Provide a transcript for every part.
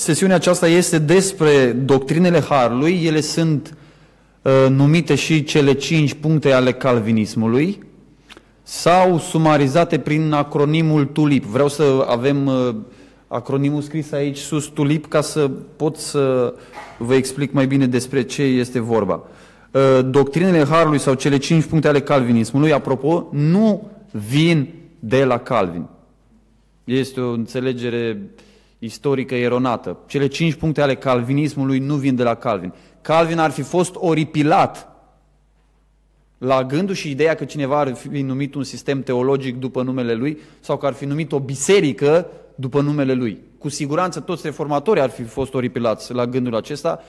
sesiunea aceasta este despre doctrinele Harului. Ele sunt uh, numite și cele cinci puncte ale calvinismului sau sumarizate prin acronimul TULIP. Vreau să avem uh, acronimul scris aici sus, TULIP, ca să pot să vă explic mai bine despre ce este vorba. Uh, doctrinele Harului sau cele cinci puncte ale calvinismului, apropo, nu vin de la Calvin. Este o înțelegere uh, istorică eronată. Cele cinci puncte ale calvinismului nu vin de la Calvin. Calvin ar fi fost oripilat la gândul și ideea că cineva ar fi numit un sistem teologic după numele lui sau că ar fi numit o biserică după numele lui. Cu siguranță toți reformatorii ar fi fost oripilați la gândul acesta.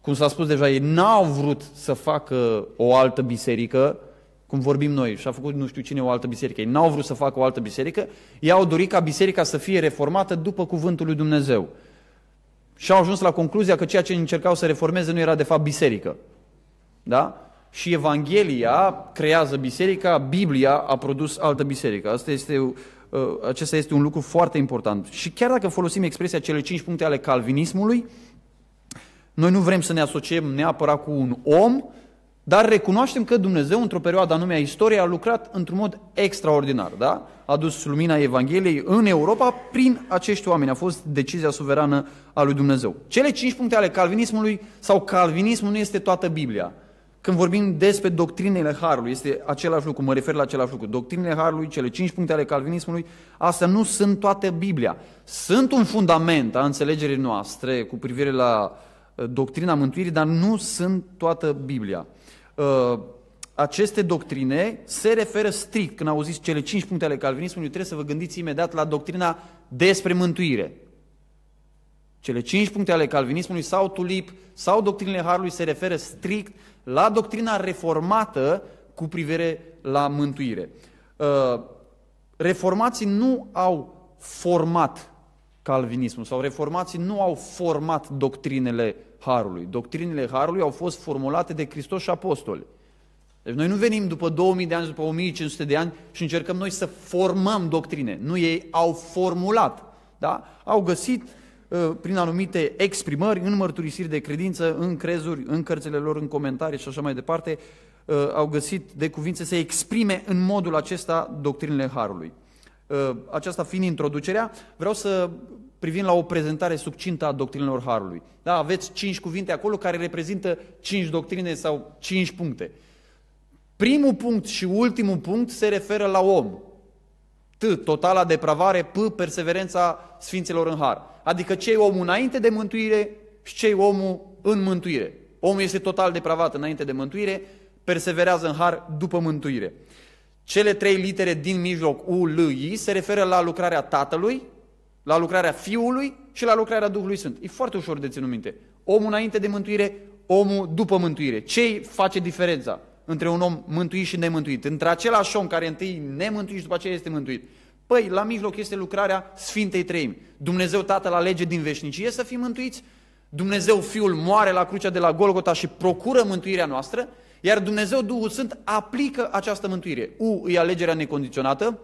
Cum s-a spus deja, ei n-au vrut să facă o altă biserică, cum vorbim noi, și a făcut nu știu cine o altă biserică. Ei n-au vrut să facă o altă biserică, ei au dorit ca biserica să fie reformată după cuvântul lui Dumnezeu. Și au ajuns la concluzia că ceea ce încercau să reformeze nu era de fapt biserică. Da? Și Evanghelia creează biserica, Biblia a produs altă biserică. Asta este, uh, acesta este un lucru foarte important. Și chiar dacă folosim expresia cele cinci puncte ale calvinismului, noi nu vrem să ne asociem neapărat cu un om, dar recunoaștem că Dumnezeu, într-o perioadă anume a istoriei, a lucrat într-un mod extraordinar. Da? A dus lumina Evangheliei în Europa prin acești oameni. A fost decizia suverană a lui Dumnezeu. Cele cinci puncte ale calvinismului sau calvinismul nu este toată Biblia. Când vorbim despre doctrinele Harului, este același lucru, mă refer la același lucru. Doctrinele Harului, cele cinci puncte ale calvinismului, astea nu sunt toată Biblia. Sunt un fundament a înțelegerii noastre cu privire la uh, doctrina mântuirii, dar nu sunt toată Biblia. Uh, aceste doctrine se referă strict, când auziți cele cinci puncte ale calvinismului, trebuie să vă gândiți imediat la doctrina despre mântuire. Cele cinci puncte ale calvinismului sau tulip sau doctrinile Harului se referă strict la doctrina reformată cu privire la mântuire. Uh, reformații nu au format calvinismul sau reformații nu au format doctrinele Harului. doctrinele Harului au fost formulate de Hristos și apostoli. Deci noi nu venim după 2000 de ani, după 1500 de ani și încercăm noi să formăm doctrine. Nu, ei au formulat. Da? Au găsit ă, prin anumite exprimări, în mărturisiri de credință, în crezuri, în cărțile lor, în comentarii și așa mai departe, ă, au găsit de cuvinte să exprime în modul acesta doctrinele Harului. Ă, aceasta fiind introducerea, vreau să privind la o prezentare subcintă a doctrinelor Harului. Da, aveți cinci cuvinte acolo care reprezintă cinci doctrine sau cinci puncte. Primul punct și ultimul punct se referă la om. T, totala depravare, P, perseverența sfinților în har. Adică cei omul înainte de mântuire și cei omul în mântuire. Omul este total depravat înainte de mântuire, perseverează în har după mântuire. Cele trei litere din mijloc U, L, I se referă la lucrarea Tatălui, la lucrarea Fiului și la lucrarea Duhului Sfânt. E foarte ușor de ținut minte. Omul înainte de mântuire, omul după mântuire. Ce face diferența între un om mântuit și nemântuit? Între același om care întâi nemântuit și după aceea este mântuit. Păi, la mijloc este lucrarea Sfintei Treimi. Dumnezeu Tatăl alege din veșnicie să fim mântuiți, Dumnezeu Fiul moare la crucea de la Golgota și procură mântuirea noastră, iar Dumnezeu Duhul Sfânt aplică această mântuire. U e alegerea necondiționată,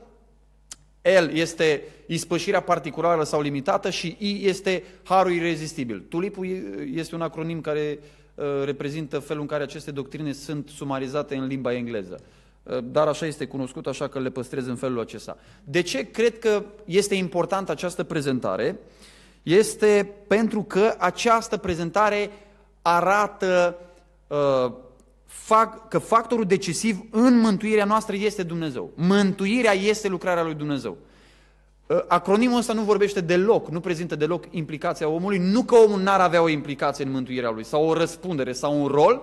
L este ispășirea particulară sau limitată și I este harul irezistibil. Tulipul uh, este un acronim care uh, reprezintă felul în care aceste doctrine sunt sumarizate în limba engleză. Uh, dar așa este cunoscut, așa că le păstrez în felul acesta. De ce cred că este importantă această prezentare? Este pentru că această prezentare arată uh, fac, că factorul decisiv în mântuirea noastră este Dumnezeu. Mântuirea este lucrarea lui Dumnezeu. Ă, acronimul ăsta nu vorbește deloc, nu prezintă deloc implicația omului, nu că omul n-ar avea o implicație în mântuirea lui, sau o răspundere, sau un rol,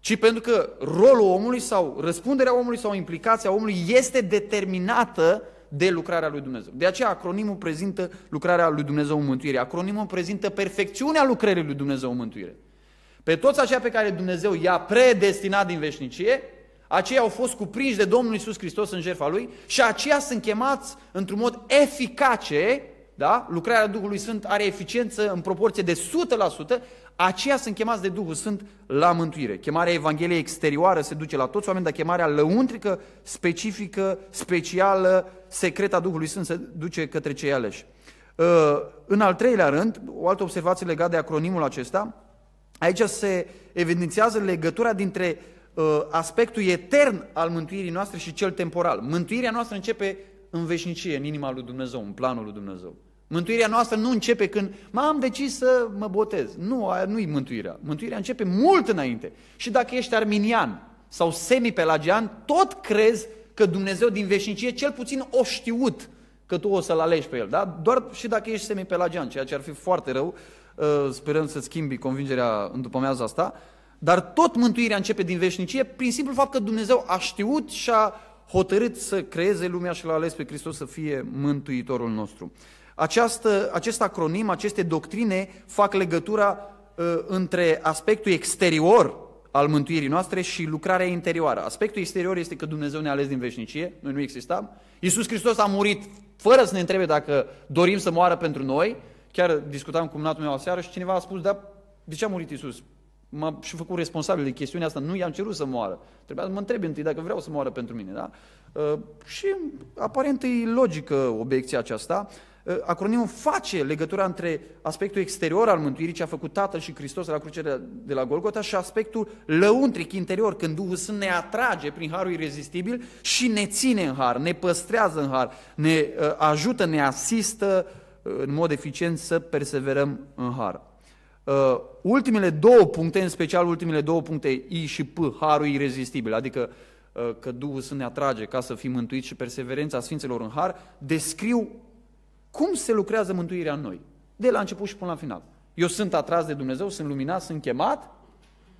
ci pentru că rolul omului sau răspunderea omului sau implicația omului este determinată de lucrarea lui Dumnezeu. De aceea acronimul prezintă lucrarea lui Dumnezeu în mântuire. Acronimul prezintă perfecțiunea lucrării lui Dumnezeu în mântuire. Pe toți aceia pe care Dumnezeu i-a predestinat din veșnicie, aceia au fost cuprinși de Domnul Isus Hristos în jertfa Lui și aceia sunt chemați într-un mod eficace, da? lucrarea Duhului Sfânt are eficiență în proporție de 100%, aceia sunt chemați de Duhul Sfânt la mântuire. Chemarea Evangheliei exterioară se duce la toți oameni, dar chemarea lăuntrică, specifică, specială, secreta a Duhului Sfânt se duce către cei aleși. Uh, în al treilea rând, o altă observație legată de acronimul acesta, Aici se evidențiază legătura dintre uh, aspectul etern al mântuirii noastre și cel temporal. Mântuirea noastră începe în veșnicie, în inima lui Dumnezeu, în planul lui Dumnezeu. Mântuirea noastră nu începe când m-am decis să mă botez. Nu, nu-i mântuirea. Mântuirea începe mult înainte. Și dacă ești arminian sau semi-pelagian, tot crezi că Dumnezeu din veșnicie cel puțin o știut că tu o să-L alegi pe El. Da? Doar și dacă ești semi-pelagian, ceea ce ar fi foarte rău, uh, Ă, sperăm să schimbi convingerea în după meaza asta, dar tot mântuirea începe din veșnicie prin simplul fapt că Dumnezeu a știut și a hotărât să creeze lumea și l-a ales pe Hristos să fie mântuitorul nostru. Această, acest acronim, aceste doctrine fac legătura uh, între aspectul exterior al mântuirii noastre și lucrarea interioară. Aspectul exterior este că Dumnezeu ne-a ales din veșnicie, noi nu existam. Iisus Hristos a murit fără să ne întrebe dacă dorim să moară pentru noi, Chiar discutam cu cumnatul meu aseară și cineva a spus, da, de ce a murit Isus? M-a și făcut responsabil de chestiunea asta, nu i-am cerut să moară. Trebuia să mă întreb întâi dacă vreau să moară pentru mine, da? Uh, și aparent e logică obiecția aceasta. Uh, acronimul face legătura între aspectul exterior al mântuirii, ce a făcut Tatăl și Hristos la cruce de la Golgota, și aspectul lăuntric interior, când Duhul Sfânt ne atrage prin harul irezistibil și ne ține în har, ne păstrează în har, ne uh, ajută, ne asistă, uh, Uh, în mod eficient să perseverăm în har. Uh, ultimele două puncte, în special ultimele două puncte, I și P, harul irezistibil, adică uh, că Duhul să ne atrage ca să fim mântuiți și perseverența Sfinților în har, descriu cum se lucrează mântuirea în noi, de la început și până la final. Eu sunt atras de Dumnezeu, sunt luminat, sunt chemat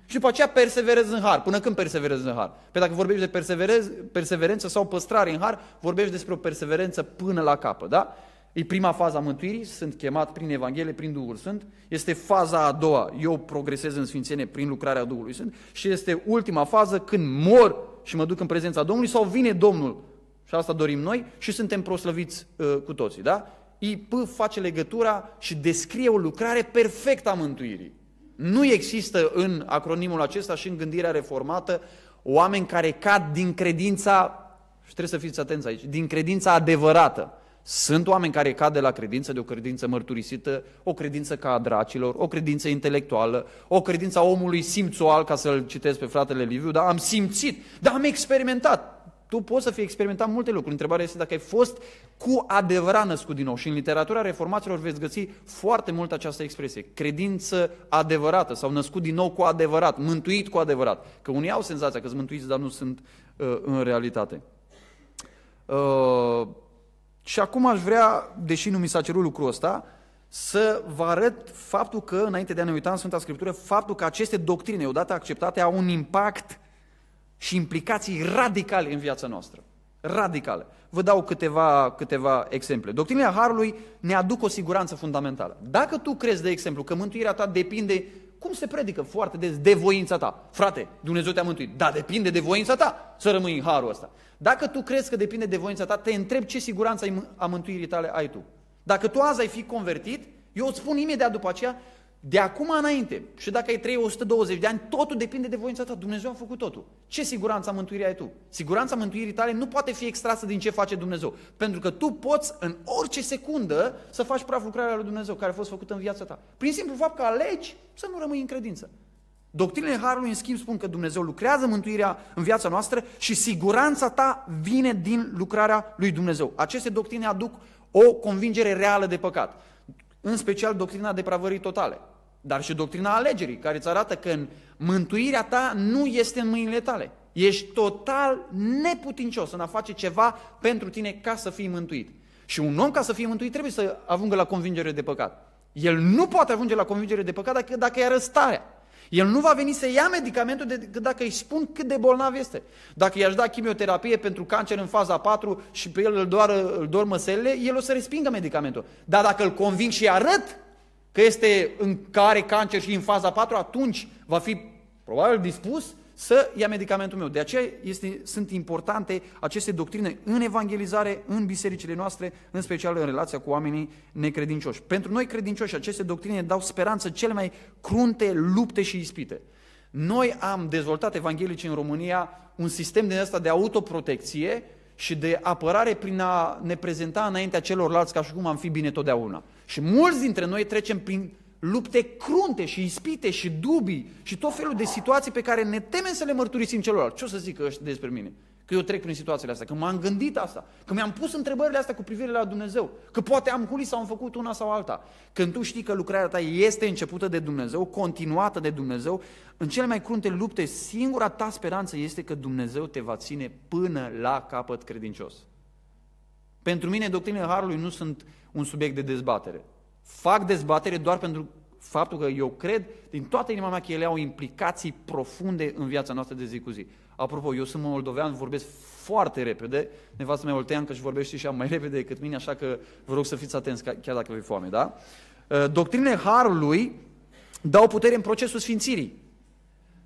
și după aceea perseverez în har. Până când perseverez în har? Pe păi dacă vorbești de perseverență sau păstrare în har, vorbești despre o perseverență până la capă, da? E prima fază a mântuirii, sunt chemat prin Evanghelie, prin Duhul Sfânt. Este faza a doua, eu progresez în sfințenie prin lucrarea Duhului Sfânt. Și este ultima fază când mor și mă duc în prezența Domnului sau vine Domnul. Și asta dorim noi și suntem proslăviți uh, cu toții, da? IP face legătura și descrie o lucrare perfectă a mântuirii. Nu există în acronimul acesta și în gândirea reformată oameni care cad din credința, și trebuie să fiți atenți aici, din credința adevărată. Sunt oameni care cad de la credință, de o credință mărturisită, o credință ca a dracilor, o credință intelectuală, o credință a omului simțual, ca să-l citesc pe fratele Liviu, dar am simțit, dar am experimentat. Tu poți să fii experimentat multe lucruri. Întrebarea este dacă ai fost cu adevărat născut din nou. Și în literatura reformaților veți găsi foarte mult această expresie. Credință adevărată sau născut din nou cu adevărat, mântuit cu adevărat. Că unii au senzația că sunt mântuiți, dar nu sunt uh, în realitate. Uh, și acum aș vrea, deși nu mi s-a cerut lucrul ăsta, să vă arăt faptul că, înainte de a ne uita în Sfânta Scriptură, faptul că aceste doctrine, odată acceptate, au un impact și implicații radicale în viața noastră. Radicale. Vă dau câteva, câteva exemple. Doctrinile Harului ne aduc o siguranță fundamentală. Dacă tu crezi, de exemplu, că mântuirea ta depinde cum se predică foarte des de voința ta. Frate, Dumnezeu te-a mântuit. Da, depinde de voința ta să rămâi în harul ăsta. Dacă tu crezi că depinde de voința ta, te întreb ce siguranță a mântuirii tale ai tu. Dacă tu azi ai fi convertit, eu îți spun imediat după aceea, de acum înainte, și dacă ai trăi 120 de ani, totul depinde de voința ta. Dumnezeu a făcut totul. Ce siguranța mântuirii ai tu? Siguranța mântuirii tale nu poate fi extrasă din ce face Dumnezeu. Pentru că tu poți în orice secundă să faci praf lucrarea lui Dumnezeu care a fost făcută în viața ta. Prin simplu fapt că alegi să nu rămâi în credință. Doctrinele Harului, în schimb, spun că Dumnezeu lucrează mântuirea în viața noastră și siguranța ta vine din lucrarea lui Dumnezeu. Aceste doctrine aduc o convingere reală de păcat. În special doctrina depravării totale dar și doctrina alegerii, care îți arată că în mântuirea ta nu este în mâinile tale. Ești total neputincios în a face ceva pentru tine ca să fii mântuit. Și un om ca să fie mântuit trebuie să avungă la convingere de păcat. El nu poate ajunge la convingere de păcat dacă, dacă e răstarea. El nu va veni să ia medicamentul decât dacă îi spun cât de bolnav este. Dacă i-aș da chimioterapie pentru cancer în faza 4 și pe el îl, doară, îl dor măselele, el o să respingă medicamentul. Dar dacă îl conving și arăt că este în care cancer și în faza 4, atunci va fi probabil dispus să ia medicamentul meu. De aceea este, sunt importante aceste doctrine în evangelizare, în bisericile noastre, în special în relația cu oamenii necredincioși. Pentru noi credincioși, aceste doctrine dau speranță cele mai crunte lupte și ispite. Noi am dezvoltat evanghelici în România un sistem din asta de autoprotecție și de apărare prin a ne prezenta înaintea celorlalți ca și cum am fi bine totdeauna. Și mulți dintre noi trecem prin lupte crunte și ispite și dubii și tot felul de situații pe care ne temem să le mărturisim celorlalți. Ce o să zic ăștia despre mine? Că eu trec prin situațiile astea, că m-am gândit asta, că mi-am pus întrebările astea cu privire la Dumnezeu, că poate am culis sau am făcut una sau alta. Când tu știi că lucrarea ta este începută de Dumnezeu, continuată de Dumnezeu, în cele mai crunte lupte, singura ta speranță este că Dumnezeu te va ține până la capăt credincios. Pentru mine, doctrinele Harului nu sunt uh, un subiect de dezbatere. Fac dezbatere doar pentru faptul că eu cred din toată inima mea că ele au implicații profunde în viața noastră de zi cu zi. Apropo, eu sunt moldovean, vorbesc foarte repede, nevastă mea că și vorbește și ea mai repede decât mine, așa că vă rog să fiți atenți chiar dacă vă foame, da? Uh, Doctrinele Harului dau putere în procesul sfințirii.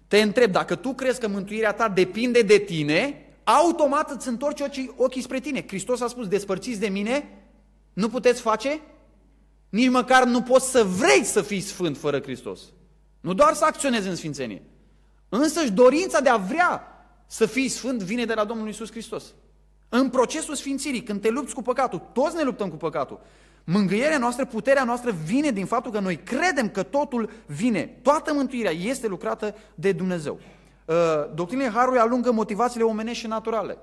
Te întreb, dacă tu crezi că mântuirea ta depinde de tine, automat îți întorci ochii spre tine. Hristos a spus, despărțiți de mine, nu puteți face? Nici măcar nu poți să vrei să fii sfânt fără Hristos. Nu doar să acționezi în sfințenie. Însă și dorința de a vrea să fii sfânt vine de la Domnul Isus Hristos. În procesul sfințirii, când te lupți cu păcatul, toți ne luptăm cu păcatul, mângâierea noastră, puterea noastră vine din faptul că noi credem că totul vine. Toată mântuirea este lucrată de Dumnezeu. Uh, Doctrinile Harului alungă motivațiile omenești și naturale.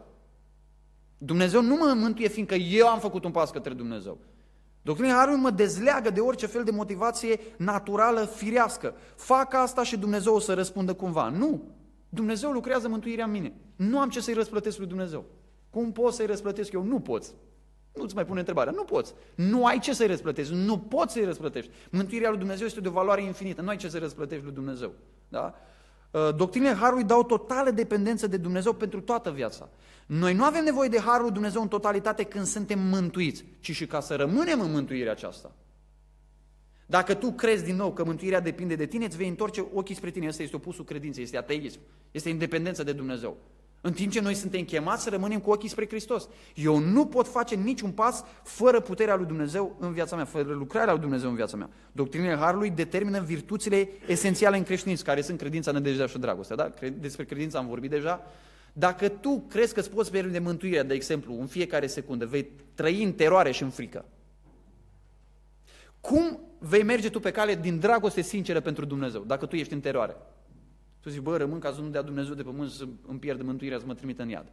Dumnezeu nu mă mântuie fiindcă eu am făcut un pas către Dumnezeu. Doctrina Harului mă dezleagă de orice fel de motivație naturală, firească. Fac asta și Dumnezeu o să răspundă cumva. Nu! Dumnezeu lucrează mântuirea în mine. Nu am ce să-i răsplătesc lui Dumnezeu. Cum pot să-i răsplătesc eu? Nu poți. Nu-ți mai pune întrebarea. Nu poți. Nu ai ce să-i răsplătești. Nu poți să-i răsplătești. Mântuirea lui Dumnezeu este de o valoare infinită. Nu ai ce să-i răsplătești lui Dumnezeu. Da? Uh, doctrinele Harului dau totală dependență de Dumnezeu pentru toată viața. Noi nu avem nevoie de Harul Dumnezeu în totalitate când suntem mântuiți, ci și ca să rămânem în mântuirea aceasta. Dacă tu crezi din nou că mântuirea depinde de tine, îți vei întoarce ochii spre tine. Asta este opusul credinței, este ateism, este independență de Dumnezeu. În timp ce noi suntem chemați să rămânem cu ochii spre Hristos. Eu nu pot face niciun pas fără puterea lui Dumnezeu în viața mea, fără lucrarea lui Dumnezeu în viața mea. Doctrinele Harului determină virtuțile esențiale în creștinism, care sunt credința, nădejdea și dragostea. Da? Despre credință am vorbit deja. Dacă tu crezi că îți poți pierde mântuirea, de exemplu, în fiecare secundă, vei trăi în teroare și în frică. Cum vei merge tu pe cale din dragoste sinceră pentru Dumnezeu, dacă tu ești în teroare? Tu zici, bă, rămân ca să nu dea Dumnezeu de pământ să îmi pierd mântuirea, să mă trimite în iad.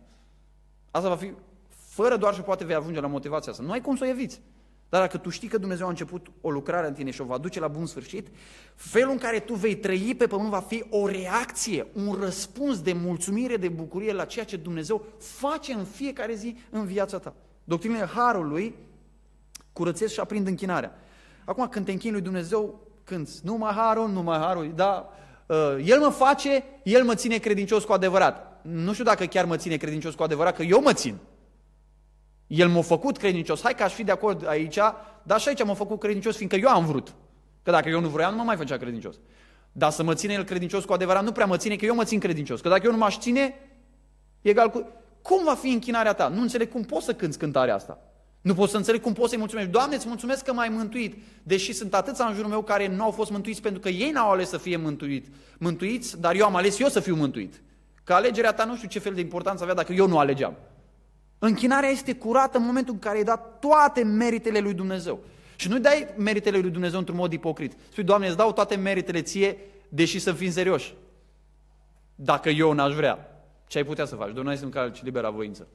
Asta va fi, fără doar și poate vei ajunge la motivația asta. Nu ai cum să o eviți. Dar dacă tu știi că Dumnezeu a început o lucrare în tine și o va duce la bun sfârșit, felul în care tu vei trăi pe pământ va fi o reacție, un răspuns de mulțumire, de bucurie la ceea ce Dumnezeu face în fiecare zi în viața ta. Doctrinele Harului curățesc și aprind închinarea. Acum, când te închini lui Dumnezeu, când numai Harul, numai Harul, da, Uh, el mă face, El mă ține credincios cu adevărat. Nu știu dacă chiar mă ține credincios cu adevărat, că eu mă țin. El m-a făcut credincios. Hai că aș fi de acord aici, dar și aici m-a făcut credincios, fiindcă eu am vrut. Că dacă eu nu vroiam, nu mă mai făcea credincios. Dar să mă ține el credincios cu adevărat nu prea mă ține, că eu mă țin credincios. Că dacă eu nu m-aș ține, egal cu... Cum va fi închinarea ta? Nu înțeleg cum poți să cânți cântarea asta. Nu pot să înțeleg cum poți să-i mulțumești. Doamne, îți mulțumesc că m-ai mântuit, deși sunt atâția în jurul meu care nu au fost mântuiți pentru că ei n-au ales să fie mântuit. mântuiți, dar eu am ales eu să fiu mântuit. Că alegerea ta nu știu ce fel de importanță avea dacă eu nu alegeam. Închinarea este curată în momentul în care ai dat toate meritele lui Dumnezeu. Și nu dai meritele lui Dumnezeu într-un mod ipocrit. Spui, Doamne, îți dau toate meritele ție, deși să fim serioși. Dacă eu n-aș vrea, ce ai putea să faci? Domnul este în care liberă voință.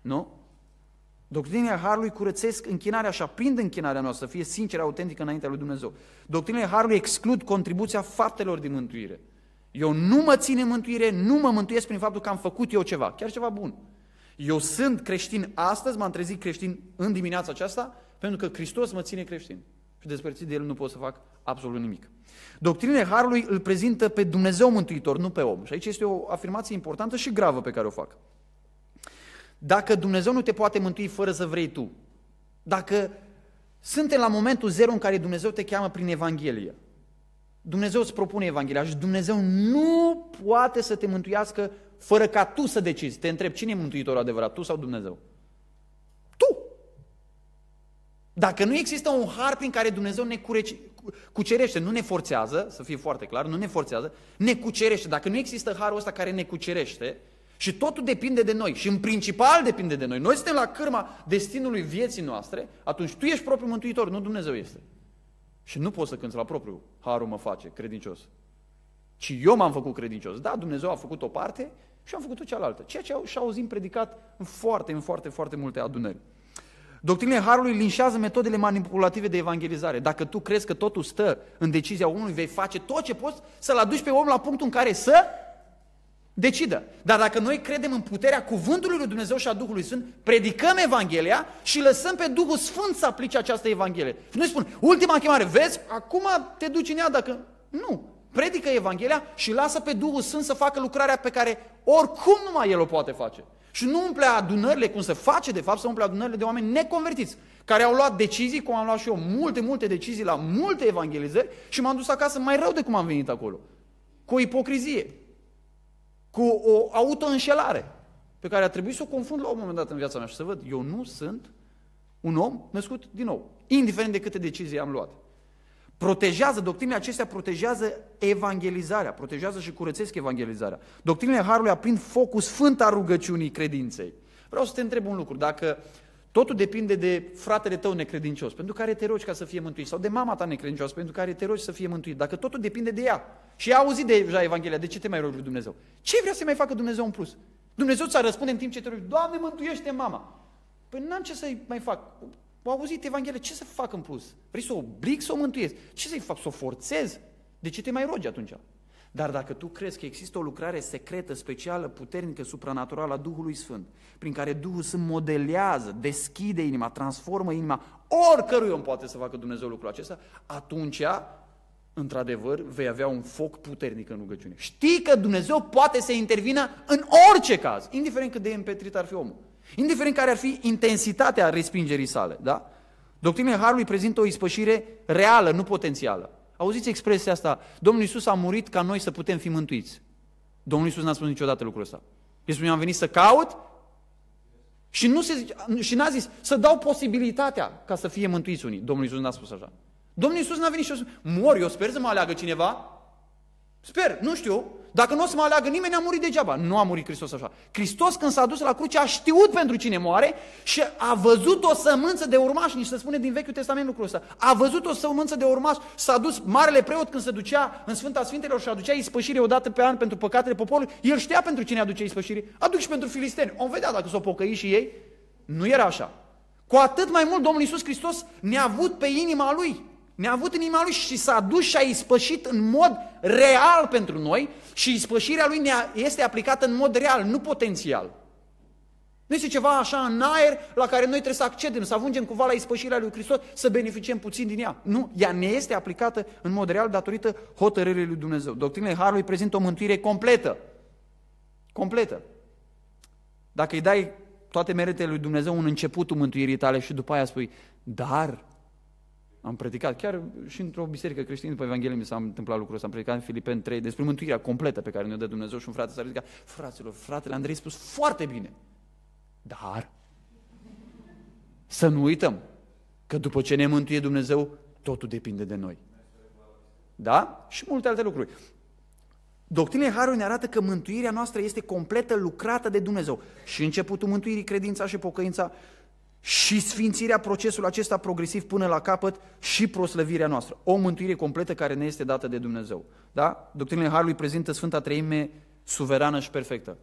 Nu? Doctrinile Harului curățesc închinarea și aprind închinarea noastră, să fie sinceră, autentică înaintea lui Dumnezeu. Doctrinile Harului exclud contribuția faptelor din mântuire. Eu nu mă țin în mântuire, nu mă mântuiesc prin faptul că am făcut eu ceva, chiar ceva bun. Eu sunt creștin astăzi, m-am trezit creștin în dimineața aceasta, pentru că Hristos mă ține creștin. Și despărțit de El nu pot să fac absolut nimic. Doctrinele Harului îl prezintă pe Dumnezeu Mântuitor, nu pe om. Și aici este o afirmație importantă și gravă pe care o fac. Dacă Dumnezeu nu te poate mântui fără să vrei tu, dacă suntem la momentul zero în care Dumnezeu te cheamă prin Evanghelie, Dumnezeu îți propune Evanghelia și Dumnezeu nu poate să te mântuiască fără ca tu să decizi. Te întreb, cine e mântuitorul adevărat, tu sau Dumnezeu? Tu! Dacă nu există un har prin care Dumnezeu ne cureci, cucerește, nu ne forțează, să fie foarte clar, nu ne forțează, ne cucerește. Dacă nu există harul ăsta care ne cucerește, și totul depinde de noi și în principal depinde de noi. Noi suntem la cârma destinului vieții noastre, atunci tu ești propriul mântuitor, nu Dumnezeu este. Și nu poți să cânți la propriu, harul mă face credincios. Ci eu m-am făcut credincios. Da, Dumnezeu a făcut o parte și am făcut-o cealaltă. Ceea ce și auzim predicat în foarte, în foarte, foarte multe adunări. Doctrinile Harului linșează metodele manipulative de evangelizare. Dacă tu crezi că totul stă în decizia omului, vei face tot ce poți să-l aduci pe om la punctul în care să decidă. Dar dacă noi credem în puterea cuvântului lui Dumnezeu și a Duhului Sfânt, predicăm Evanghelia și lăsăm pe Duhul Sfânt să aplice această Evanghelie. Nu spun, ultima chemare, vezi, acum te duci în ea dacă... Nu, predică Evanghelia și lasă pe Duhul Sfânt să facă lucrarea pe care oricum numai El o poate face. Și nu umple adunările, cum se face de fapt, să umple adunările de oameni neconvertiți, care au luat decizii, cum am luat și eu, multe, multe decizii la multe evangelizări și m-am dus acasă mai rău de cum am venit acolo. Cu o ipocrizie cu o autoînșelare pe care a trebuit să o confund la un moment dat în viața mea și să văd, eu nu sunt un om născut din nou, indiferent de câte decizii am luat. Protejează, doctrinile acestea protejează evangelizarea, protejează și curățesc evangelizarea. Doctrinile Harului aprind focul sfânt al rugăciunii credinței. Vreau să te întreb un lucru, dacă Totul depinde de fratele tău necredincios, pentru care te rogi ca să fie mântuit, sau de mama ta necredincioasă, pentru care te rogi să fie mântuit. Dacă totul depinde de ea și ea a auzit deja Evanghelia, de ce te mai rogi lui Dumnezeu? Ce vrea să mai facă Dumnezeu în plus? Dumnezeu ți-a răspunde în timp ce te rogi, Doamne, mântuiește mama. Păi n-am ce să-i mai fac. Au auzit Evanghelia, ce să fac în plus? Vrei să o oblig să o mântuiesc? Ce să-i fac? Să o forțez? De ce te mai rogi atunci? Dar dacă tu crezi că există o lucrare secretă, specială, puternică, supranaturală a Duhului Sfânt, prin care Duhul Sfânt modelează, deschide inima, transformă inima, oricărui om poate să facă Dumnezeu lucrul acesta, atunci, într-adevăr, vei avea un foc puternic în rugăciune. Știi că Dumnezeu poate să intervină în orice caz, indiferent cât de împetrit ar fi omul, indiferent care ar fi intensitatea respingerii sale, da? Doctrinele Harului prezintă o ispășire reală, nu potențială. Auziți expresia asta, Domnul Iisus a murit ca noi să putem fi mântuiți. Domnul Iisus n-a spus niciodată lucrul ăsta. El spune, am venit să caut și, nu se, și n-a zis să dau posibilitatea ca să fie mântuiți unii. Domnul Iisus n-a spus așa. Domnul Iisus n-a venit și a spus, mor, eu sper să mă aleagă cineva. Sper, nu știu, dacă nu o să mă aleagă nimeni, a murit degeaba. Nu a murit Hristos așa. Hristos când s-a dus la cruce a știut pentru cine moare și a văzut o sămânță de urmași, nici se spune din Vechiul Testament lucrul ăsta. A văzut o sămânță de urmași, s-a dus marele preot când se ducea în Sfânta Sfintelor și aducea ispășire odată pe an pentru păcatele poporului. El știa pentru cine aduce ispășire. Aduc și pentru filisteni. Om vedea dacă s-o pocăi și ei. Nu era așa. Cu atât mai mult Domnul Iisus Hristos ne-a avut pe inima Lui ne-a avut în inima Lui și s-a dus și a ispășit în mod real pentru noi și ispășirea Lui este aplicată în mod real, nu potențial. Nu este ceva așa în aer la care noi trebuie să accedem, să ajungem cumva la ispășirea lui Hristos, să beneficiem puțin din ea. Nu, ea ne este aplicată în mod real datorită hotărârii lui Dumnezeu. Doctrinele Harului prezintă o mântuire completă. Completă. Dacă îi dai toate meritele lui Dumnezeu un începutul mântuirii tale și după aia spui, dar am predicat chiar și într-o biserică creștină după Evanghelie mi s-a întâmplat lucrul ăsta. Am predicat în Filipen 3 despre mântuirea completă pe care ne-o dă Dumnezeu și un frate s-a ridicat. Fraților, fratele Andrei a spus foarte bine. Dar să nu uităm că după ce ne mântuie Dumnezeu, totul depinde de noi. Da? Și multe alte lucruri. Doctrinele Harului ne arată că mântuirea noastră este completă lucrată de Dumnezeu. Și începutul mântuirii, credința și pocăința și sfințirea procesul acesta progresiv până la capăt și proslăvirea noastră. O mântuire completă care ne este dată de Dumnezeu. Da? Doctrinile Harului prezintă Sfânta Treime suverană și perfectă.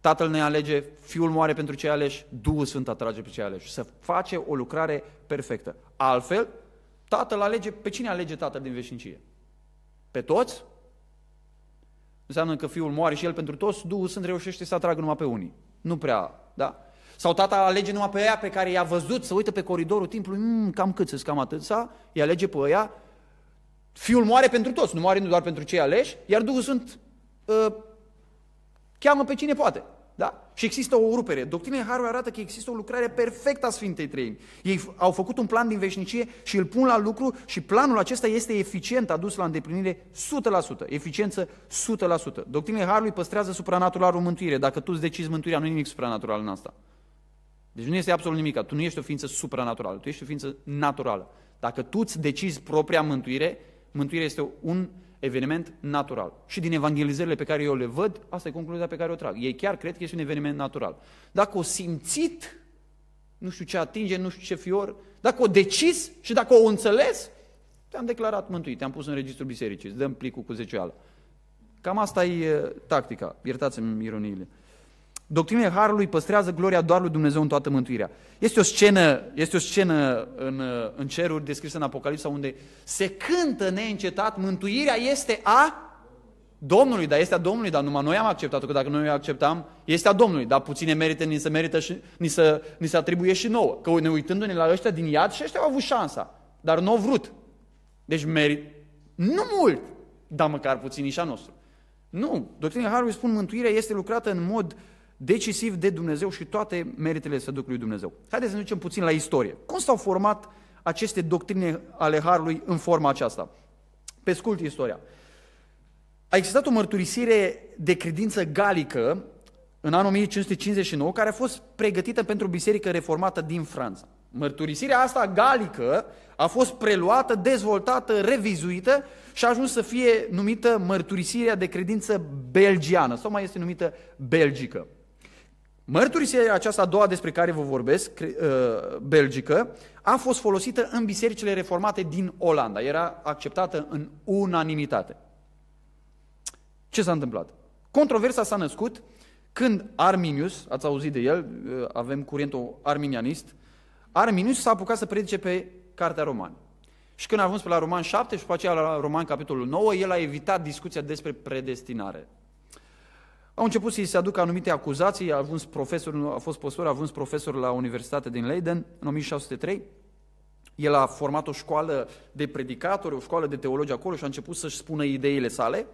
Tatăl ne alege, Fiul moare pentru cei aleși, Duhul Sfânt atrage pe cei aleși. Să face o lucrare perfectă. Altfel, Tatăl alege, pe cine alege Tatăl din veșnicie? Pe toți? Înseamnă că Fiul moare și El pentru toți, Duhul Sfânt reușește să atragă numai pe unii. Nu prea, da? Sau tata alege numai pe ea pe care i-a văzut, să uită pe coridorul timpului, mm, cam cât să cam atâția, îi alege pe ea. Fiul moare pentru toți, nu moare doar pentru cei aleși, iar Duhul Sfânt uh, cheamă pe cine poate. Da? Și există o rupere. Doctrina Harului arată că există o lucrare perfectă a Sfintei Treimi. Ei au făcut un plan din veșnicie și îl pun la lucru și planul acesta este eficient, adus la îndeplinire 100%. Eficiență 100%. Doctrina Harului păstrează supranaturalul mântuire. Dacă tu îți decizi mântuirea, nu e nimic supranatural în asta. Deci nu este absolut nimic. Tu nu ești o ființă supranaturală, tu ești o ființă naturală. Dacă tu îți decizi propria mântuire, mântuirea este un eveniment natural. Și din evanghelizările pe care eu le văd, asta e concluzia pe care o trag. Ei chiar cred că este un eveniment natural. Dacă o simțit, nu știu ce atinge, nu știu ce fior, dacă o decis și dacă o înțeles, te-am declarat mântuit, te-am pus în registru bisericii, îți dăm plicul cu zecioală. Cam asta e uh, tactica, iertați-mi ironiile. Doctrinele Harului păstrează gloria doar lui Dumnezeu în toată mântuirea. Este o scenă, este o scenă în, în ceruri descrisă în Apocalipsa unde se cântă neîncetat, mântuirea este a Domnului, dar este a Domnului, dar numai noi am acceptat-o, că dacă noi o acceptam, este a Domnului, dar puține merite, ni se merită și ni se, ni se atribuie și nouă. Că ne uitându-ne la ăștia din iad și ăștia au avut șansa, dar nu au vrut. Deci merit, nu mult, dar măcar puțin și a nostru. Nu, doctrina Harului spun mântuirea este lucrată în mod uh, decisiv de Dumnezeu și toate meritele să duc lui Dumnezeu. Haideți să ne ducem puțin la istorie. Cum s-au format aceste doctrine ale Harului în forma aceasta? Pe scurt, istoria. A existat o mărturisire de credință galică în anul 1559, care a fost pregătită pentru biserică reformată din Franța. Mărturisirea asta galică a fost preluată, dezvoltată, revizuită și a ajuns să fie numită mărturisirea de credință belgiană, sau mai este numită belgică. Mărturisirea aceasta a doua despre care vă vorbesc, uh, belgică, a fost folosită în bisericile reformate din Olanda. Era acceptată în unanimitate. Ce s-a întâmplat? Controversa s-a născut când Arminius, ați auzit de el, uh, avem curentul arminianist, Arminius s-a apucat să predice pe Cartea Roman. Și când a ajuns pe la Roman 7 și după aceea la Roman capitolul 9, el a evitat discuția despre predestinare. Au început să-i se aducă anumite acuzații, a, fost profesor, a fost profesor. a fost profesor la Universitatea din Leiden în 1603. El a format o școală de predicatori, o școală de teologi acolo și a început să-și spună ideile sale.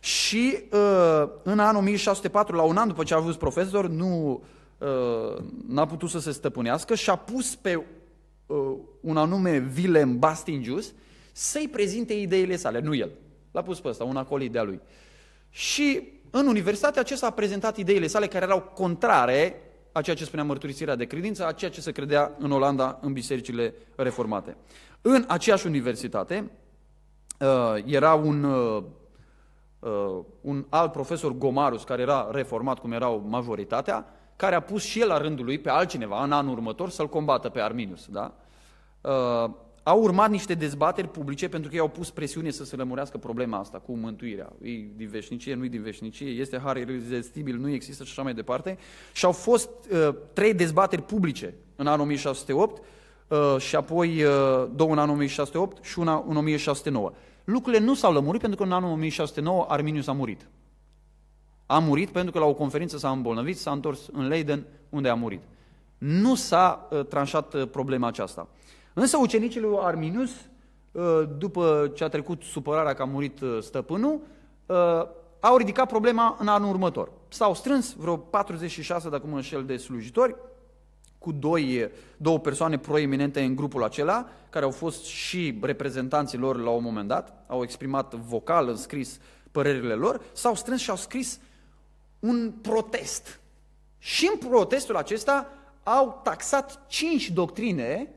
Și uh, în anul 1604, la un an după ce a avut profesor, nu uh, n-a putut să se stăpânească și a pus pe uh, un anume Willem Bastingius să-i prezinte ideile sale, nu el. L-a pus pe ăsta, un acolo de lui. Și în universitate acesta a prezentat ideile sale care erau contrare a ceea ce spunea mărturisirea de credință, a ceea ce se credea în Olanda în bisericile reformate. În aceeași universitate uh, era un, uh, uh, un alt profesor Gomarus, care era reformat cum erau majoritatea, care a pus și el la rândul lui pe altcineva în anul următor să-l combată pe Arminius. Da? Au urmat niște dezbateri publice pentru că ei au pus presiune să se lămurească problema asta cu mântuirea. E din veșnicie, nu e din veșnicie, este har irezistibil, nu există și așa mai departe. Și au fost uh, trei dezbateri publice în anul 1608 uh, și apoi uh, două în anul 1608 și una în 1609. Lucrurile nu s-au lămurit pentru că în anul 1609 Arminius a murit. A murit pentru că la o conferință s-a îmbolnăvit, s-a întors în Leiden unde a murit. Nu s-a uh, tranșat uh, problema aceasta. Uh, Însă ucenicii lui Arminius, ă, după ce a trecut supărarea că a murit ă, stăpânul, ă, au ridicat problema în anul următor. S-au strâns vreo 46, dacă mă înșel, de slujitori, cu doi, două persoane proeminente în grupul acela, care au fost și reprezentanții lor la un moment dat, au exprimat vocal, în scris părerile lor, s-au strâns și au scris un protest. Și în protestul acesta au taxat cinci doctrine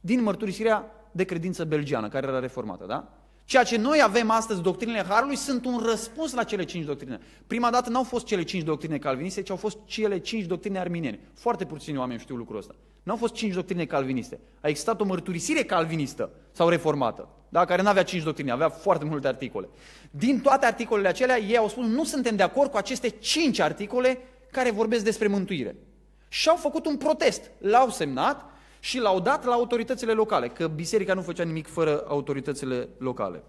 din mărturisirea de credință belgiană, care era reformată, da? Ceea ce noi avem astăzi, doctrinele Harului, sunt un răspuns la cele cinci doctrine. Prima dată n-au fost cele cinci doctrine calviniste, ci au fost cele cinci doctrine arminiene. Foarte puțini oameni știu lucrul ăsta. N-au fost cinci doctrine calviniste. A existat o mărturisire calvinistă sau reformată, da? care nu avea cinci doctrine, avea foarte multe articole. Din toate articolele acelea, ei au spus, nu suntem de acord cu aceste cinci articole care vorbesc despre mântuire. Și au făcut un protest, l-au semnat și l-au dat la autoritățile locale, că biserica nu făcea nimic fără autoritățile locale.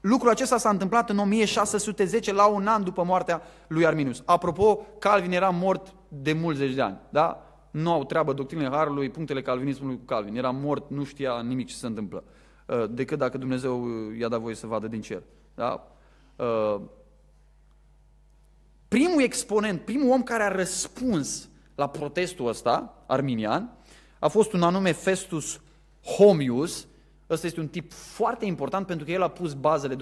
Lucrul acesta s-a întâmplat în 1610, la un an după moartea lui Arminius. Apropo, Calvin era mort de mulți zeci de ani, da? Nu au treabă doctrinele Harului, punctele calvinismului cu Calvin. Era mort, nu știa nimic ce se întâmplă, uh, decât dacă Dumnezeu uh, i-a dat voie să vadă din cer. Da? Uh, primul exponent, primul om care a răspuns la protestul ăsta, arminian, a fost un anume Festus Homius. Ăsta este un tip foarte important pentru că el a pus bazele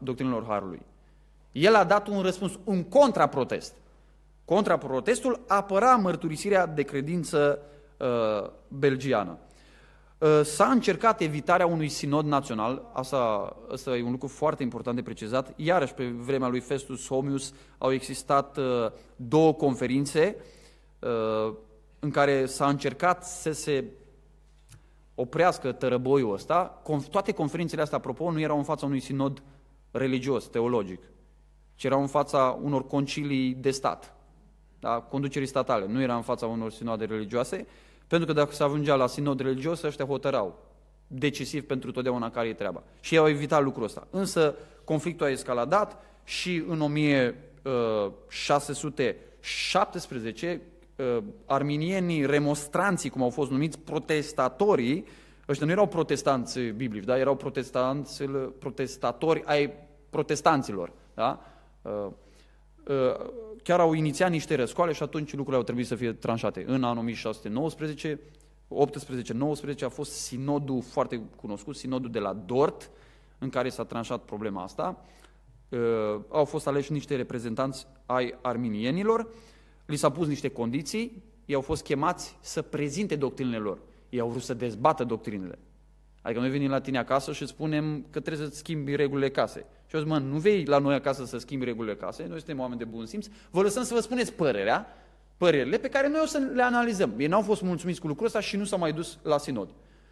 doctrinelor Harului. El a dat un răspuns, un contraprotest. Contraprotestul apăra mărturisirea de credință uh, belgiană. Uh, s-a încercat evitarea unui sinod național, asta, asta e un lucru foarte important de precizat. Iarăși, pe vremea lui Festus Homius au existat uh, două conferințe, uh, în care s-a încercat să se oprească tărăboiul ăsta, toate conferințele astea, apropo, nu erau în fața unui sinod religios, teologic, ci erau în fața unor concilii de stat, da? conducerii statale, nu era în fața unor sinoade religioase, pentru că dacă se ajungea la sinod religios, ăștia hotărau decisiv pentru totdeauna care e treaba. Și ei au evitat lucrul ăsta. Însă conflictul a escaladat și în 1617 Uh, arminienii, remonstranții, cum au fost numiți, protestatorii, ăștia nu erau protestanți biblici, da? erau protestanți, protestatori ai protestanților. Da? Uh, uh, chiar au inițiat niște răscoale și atunci lucrurile au trebuit să fie tranșate. În anul 1619, 18-19 a fost sinodul foarte cunoscut, sinodul de la Dort, în care s-a tranșat problema asta. Au fost aleși niște reprezentanți ai arminienilor, li s-au pus niște condiții, ei au fost chemați să prezinte doctrinele lor. Ei au vrut să dezbată doctrinele. Adică noi venim la tine acasă și spunem că trebuie să schimbi regulile casei. Și eu zic, mă, nu vei la noi acasă să schimbi regulile casei, noi suntem oameni de bun simț, vă lăsăm să vă spuneți părerea, părerile pe care noi o să le analizăm. Ei n-au fost mulțumiți cu lucrul ăsta și nu s-au mai dus la sinod.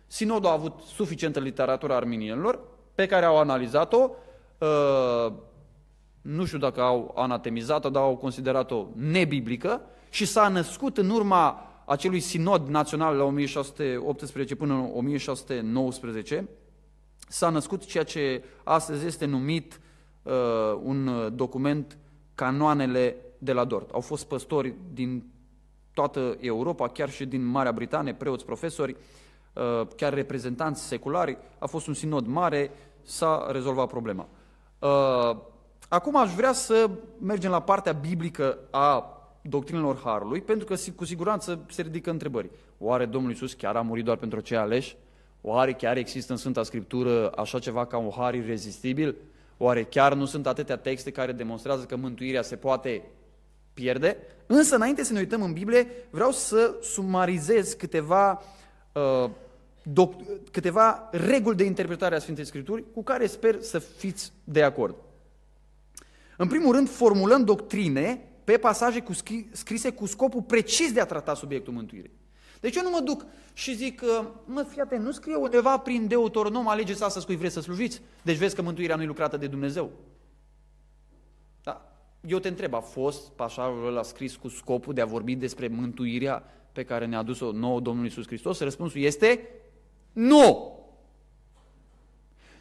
Sinodul a avut suficientă literatură arminienilor pe care au analizat-o, uh, nu știu dacă au anatemizat-o, dar au considerat-o nebiblică și s-a născut în urma acelui sinod național la 1618 până în 1619, s-a născut ceea ce astăzi este numit uh, un document canoanele de la Dort. Au fost păstori din toată Europa, chiar și din Marea Britanie, preoți, profesori, uh, chiar reprezentanți seculari. A fost un sinod mare, s-a rezolvat problema. Uh, Acum aș vrea să mergem la partea biblică a doctrinelor Harului, pentru că cu siguranță se ridică întrebări. Oare Domnul Iisus chiar a murit doar pentru cei aleși? Oare chiar există în Sfânta Scriptură așa ceva ca un har irezistibil? Oare chiar nu sunt atâtea texte care demonstrează că mântuirea se poate pierde? Însă, înainte să ne uităm în Biblie, vreau să sumarizez câteva, uh, doc, câteva reguli de interpretare a Sfintei Scripturi cu care sper să fiți de acord. În primul rând, formulăm doctrine pe pasaje cu scrise cu scopul precis de a trata subiectul mântuirii. Deci eu nu mă duc și zic, ă, mă, fii atent, nu scrie undeva prin Deuteronom, alegeți astăzi cui vreți să slujiți, deci vezi că mântuirea nu e lucrată de Dumnezeu. Da. Eu te întreb, a fost pasajul ăla scris cu scopul de a vorbi despre mântuirea pe care ne-a adus-o nouă Domnul Iisus Hristos? Răspunsul este nu!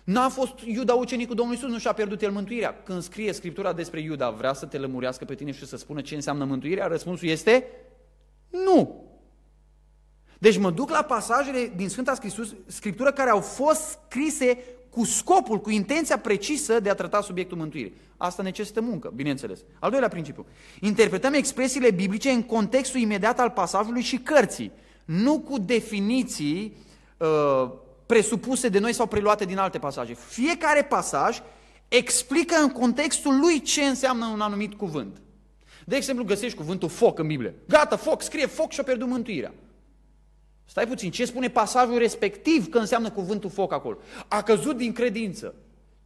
N-a fost Iuda ucenicul Domnului Iisus, nu și-a pierdut el mântuirea. Când scrie Scriptura despre Iuda, vrea să te lămurească pe tine și să spună ce înseamnă mântuirea, răspunsul este nu. Deci mă duc la pasajele din Sfânta Scriptură care au fost scrise cu scopul, cu intenția precisă de a trata subiectul mântuirii. Asta necesită muncă, bineînțeles. Al doilea principiu. Interpretăm expresiile biblice în contextul imediat al pasajului și cărții, nu cu definiții uh, presupuse de noi sau preluate din alte pasaje. Fiecare pasaj explică în contextul lui ce înseamnă un anumit cuvânt. De exemplu, găsești cuvântul foc în Biblie. Gata, foc, scrie foc și a pierdut mântuirea. Stai puțin, ce spune pasajul respectiv că înseamnă cuvântul foc acolo? A căzut din credință.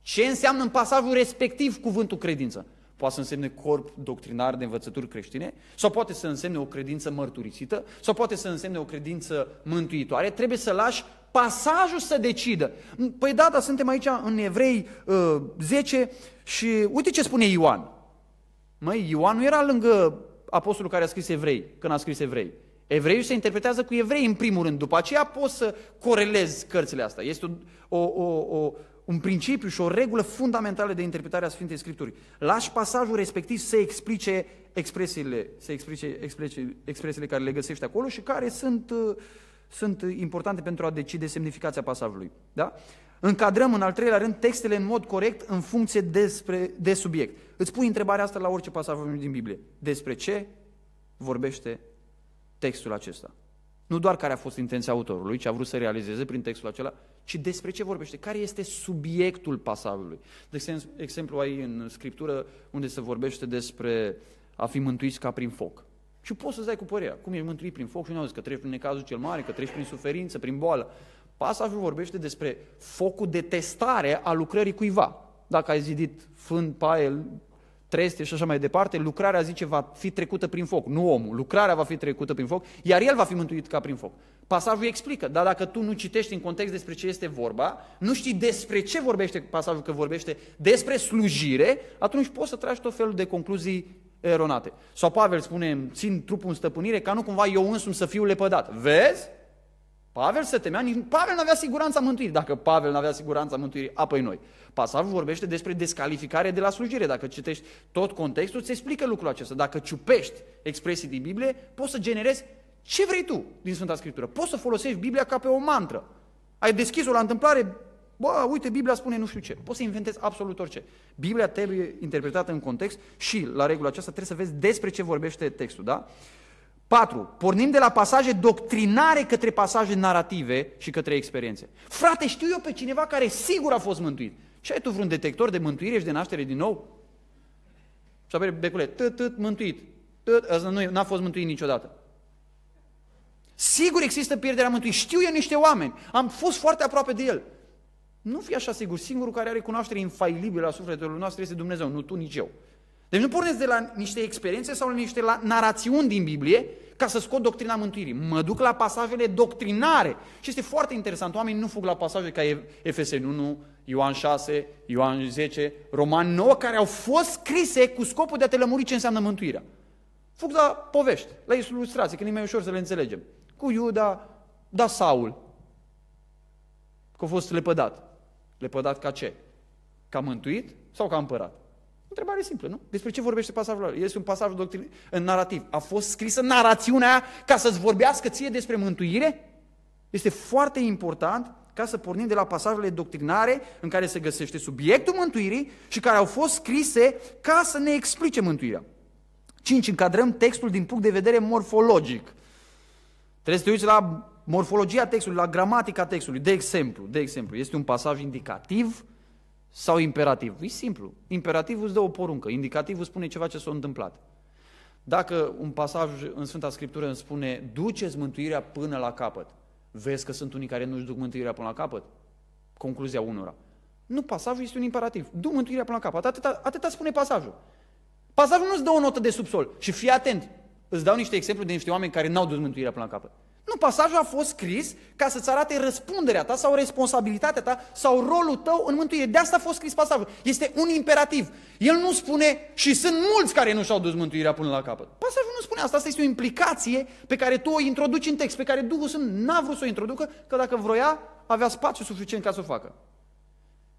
Ce înseamnă în pasajul respectiv cuvântul credință? Poate să însemne corp doctrinar de învățături creștine, sau poate să însemne o credință mărturisită, sau poate să însemne o credință mântuitoare. Trebuie să lași pasajul să decidă. Păi da, dar suntem aici în Evrei uh, 10 și uite ce spune Ioan. Măi, Ioan nu era lângă apostolul care a scris Evrei, când a scris Evrei. Evreiul se interpretează cu evrei în primul rând, după aceea poți să corelezi cărțile astea. Este o, o, o, un principiu și o regulă fundamentală de interpretare a Sfintei Scripturii. Lași pasajul respectiv să explice expresiile, să explice, explice expresiile care le găsești acolo și care sunt uh, sunt importante pentru a decide semnificația pasajului. Da? Încadrăm în al treilea rând textele în mod corect în funcție despre, de subiect. Îți pui întrebarea asta la orice pasaj din Biblie. Despre ce vorbește textul acesta? Nu doar care a fost intenția autorului, ce a vrut să realizeze prin textul acela, ci despre ce vorbește, care este subiectul pasajului. De exemplu, ai în Scriptură unde se vorbește despre a fi mântuiți ca prin foc. Și poți să-ți dai cu părerea. Cum e mântuit prin foc? Și nu au că treci prin necazul cel mare, că treci prin suferință, prin boală. Pasajul vorbește despre focul de testare a lucrării cuiva. Dacă ai zidit fân, pael, treste și așa mai departe, lucrarea, zice, va fi trecută prin foc. Nu omul, lucrarea va fi trecută prin foc, iar el va fi mântuit ca prin foc. Pasajul explică, dar dacă tu nu citești în context despre ce este vorba, nu știi despre ce vorbește pasajul, că vorbește despre slujire, atunci poți să tragi tot felul de concluzii eronate. Sau Pavel spune, țin trupul în stăpânire ca nu cumva eu însumi să fiu lepădat. Vezi? Pavel se temea, nici Pavel nu avea siguranța mântuirii. Dacă Pavel nu avea siguranța mântuirii, apoi noi. Pasajul vorbește despre descalificare de la slujire. Dacă citești tot contextul, îți explică lucrul acesta. Dacă ciupești expresii din Biblie, poți să generezi ce vrei tu din Sfânta Scriptură. Poți să folosești Biblia ca pe o mantră. Ai deschis-o la întâmplare, Bă, uite, Biblia spune nu știu ce. Poți să inventezi absolut orice. Biblia trebuie interpretată în context și, la regulă aceasta, trebuie să vezi despre ce vorbește textul, da? 4. Pornim de la pasaje doctrinare către pasaje narrative și către experiențe. Frate, știu eu pe cineva care sigur a fost mântuit. Și ai tu vreun detector de mântuire și de naștere din nou? Și apoi Becule, tât, tât, mântuit. Tât, ăsta nu n-a fost mântuit niciodată. Sigur există pierderea mântuirii. Știu eu niște oameni. Am fost foarte aproape de el. Nu fi așa sigur. Singurul care are cunoaștere infailibilă a sufletelor noastre este Dumnezeu, nu tu, nici eu. Deci nu pornesc de la niște experiențe sau la niște narațiuni din Biblie ca să scot doctrina mântuirii. Mă duc la pasajele doctrinare. Și este foarte interesant. Oamenii nu fug la pasaje ca Efeseni 1, Ioan 6, Ioan 10, Roman 9, care au fost scrise cu scopul de a te lămuri ce înseamnă mântuirea. Fug la povești, la ilustrații, că e mai ușor să le înțelegem. Cu Iuda, da Saul, că a fost lepădat. Lepădat ca ce? Ca mântuit sau ca împărat? Întrebare simplă, nu? Despre ce vorbește pasajul ăla? Este un pasaj doctrin... în narativ. A fost scrisă narațiunea aia ca să-ți vorbească ție despre mântuire? Este foarte important ca să pornim de la pasajele doctrinare în care se găsește subiectul mântuirii și care au fost scrise ca să ne explice mântuirea. 5. Încadrăm textul din punct de vedere morfologic. Trebuie să te uiți la morfologia textului, la gramatica textului. De exemplu, de exemplu, este un pasaj indicativ sau imperativ? E simplu. Imperativul îți dă o poruncă, indicativul spune ceva ce s-a întâmplat. Dacă un pasaj în Sfânta Scriptură îmi spune duceți mântuirea până la capăt, vezi că sunt unii care nu-și duc mântuirea până la capăt? Concluzia unora. Nu, pasajul este un imperativ. Du mântuirea până la capăt. Atâta, atâta spune pasajul. Pasajul nu îți dă o notă de subsol. Și fii atent. Îți dau niște exemple de niște oameni care n-au dus mântuirea până la capăt. Nu, pasajul a fost scris ca să-ți arate răspunderea ta sau responsabilitatea ta sau rolul tău în mântuire. De asta a fost scris pasajul. Este un imperativ. El nu spune și sunt mulți care nu și-au dus mântuirea până la capăt. Pasajul nu spune asta. Asta este o implicație pe care tu o introduci în text, pe care Duhul Sfânt n-a vrut să o introducă, că dacă vroia, avea spațiu suficient ca să o facă.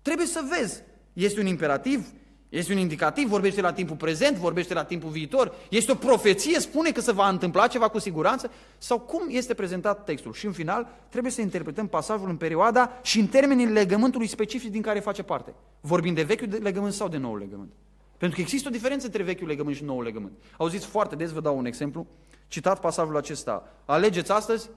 Trebuie să vezi. Este un imperativ, este un indicativ, vorbește la timpul prezent, vorbește la timpul viitor, este o profeție, spune că se va întâmpla ceva cu siguranță, sau cum este prezentat textul. Și în final, trebuie să interpretăm pasajul în perioada și în termenii legământului specific din care face parte. Vorbim de vechiul legământ sau de noul legământ. Pentru că există o diferență între vechiul legământ și noul legământ. Auziți foarte des, vă dau un exemplu, citat pasajul acesta. Alegeți astăzi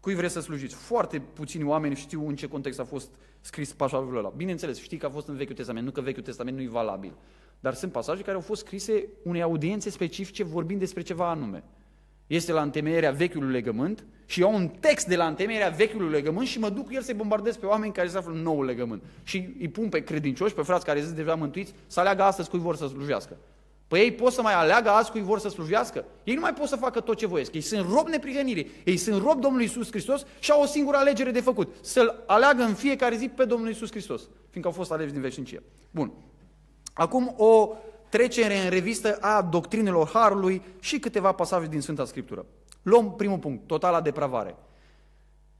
Cui vreți să slujiți? Foarte puțini oameni știu în ce context a fost scris pasajul ăla. Bineînțeles, știi că a fost în Vechiul Testament, nu că Vechiul Testament nu e valabil. Dar sunt pasaje care au fost scrise unei audiențe specifice vorbind despre ceva anume. Este la întemeierea vechiului legământ și iau un text de la întemeierea vechiului legământ și mă duc cu el să-i bombardez pe oameni care se află în nou legământ. Și îi pun pe credincioși, pe frați care sunt deja mântuiți, să aleagă astăzi cui vor să slujească. Păi ei pot să mai aleagă azi cui vor să slujească? Ei nu mai pot să facă tot ce voiesc. Ei sunt rob neprihănirii. Ei sunt rob Domnului Isus Hristos și au o singură alegere de făcut. Să-L aleagă în fiecare zi pe Domnul Isus Hristos. Fiindcă au fost aleși din veșnicie. Bun. Acum o trecere în revistă a doctrinelor Harului și câteva pasaje din Sfânta Scriptură. Luăm primul punct, totala depravare.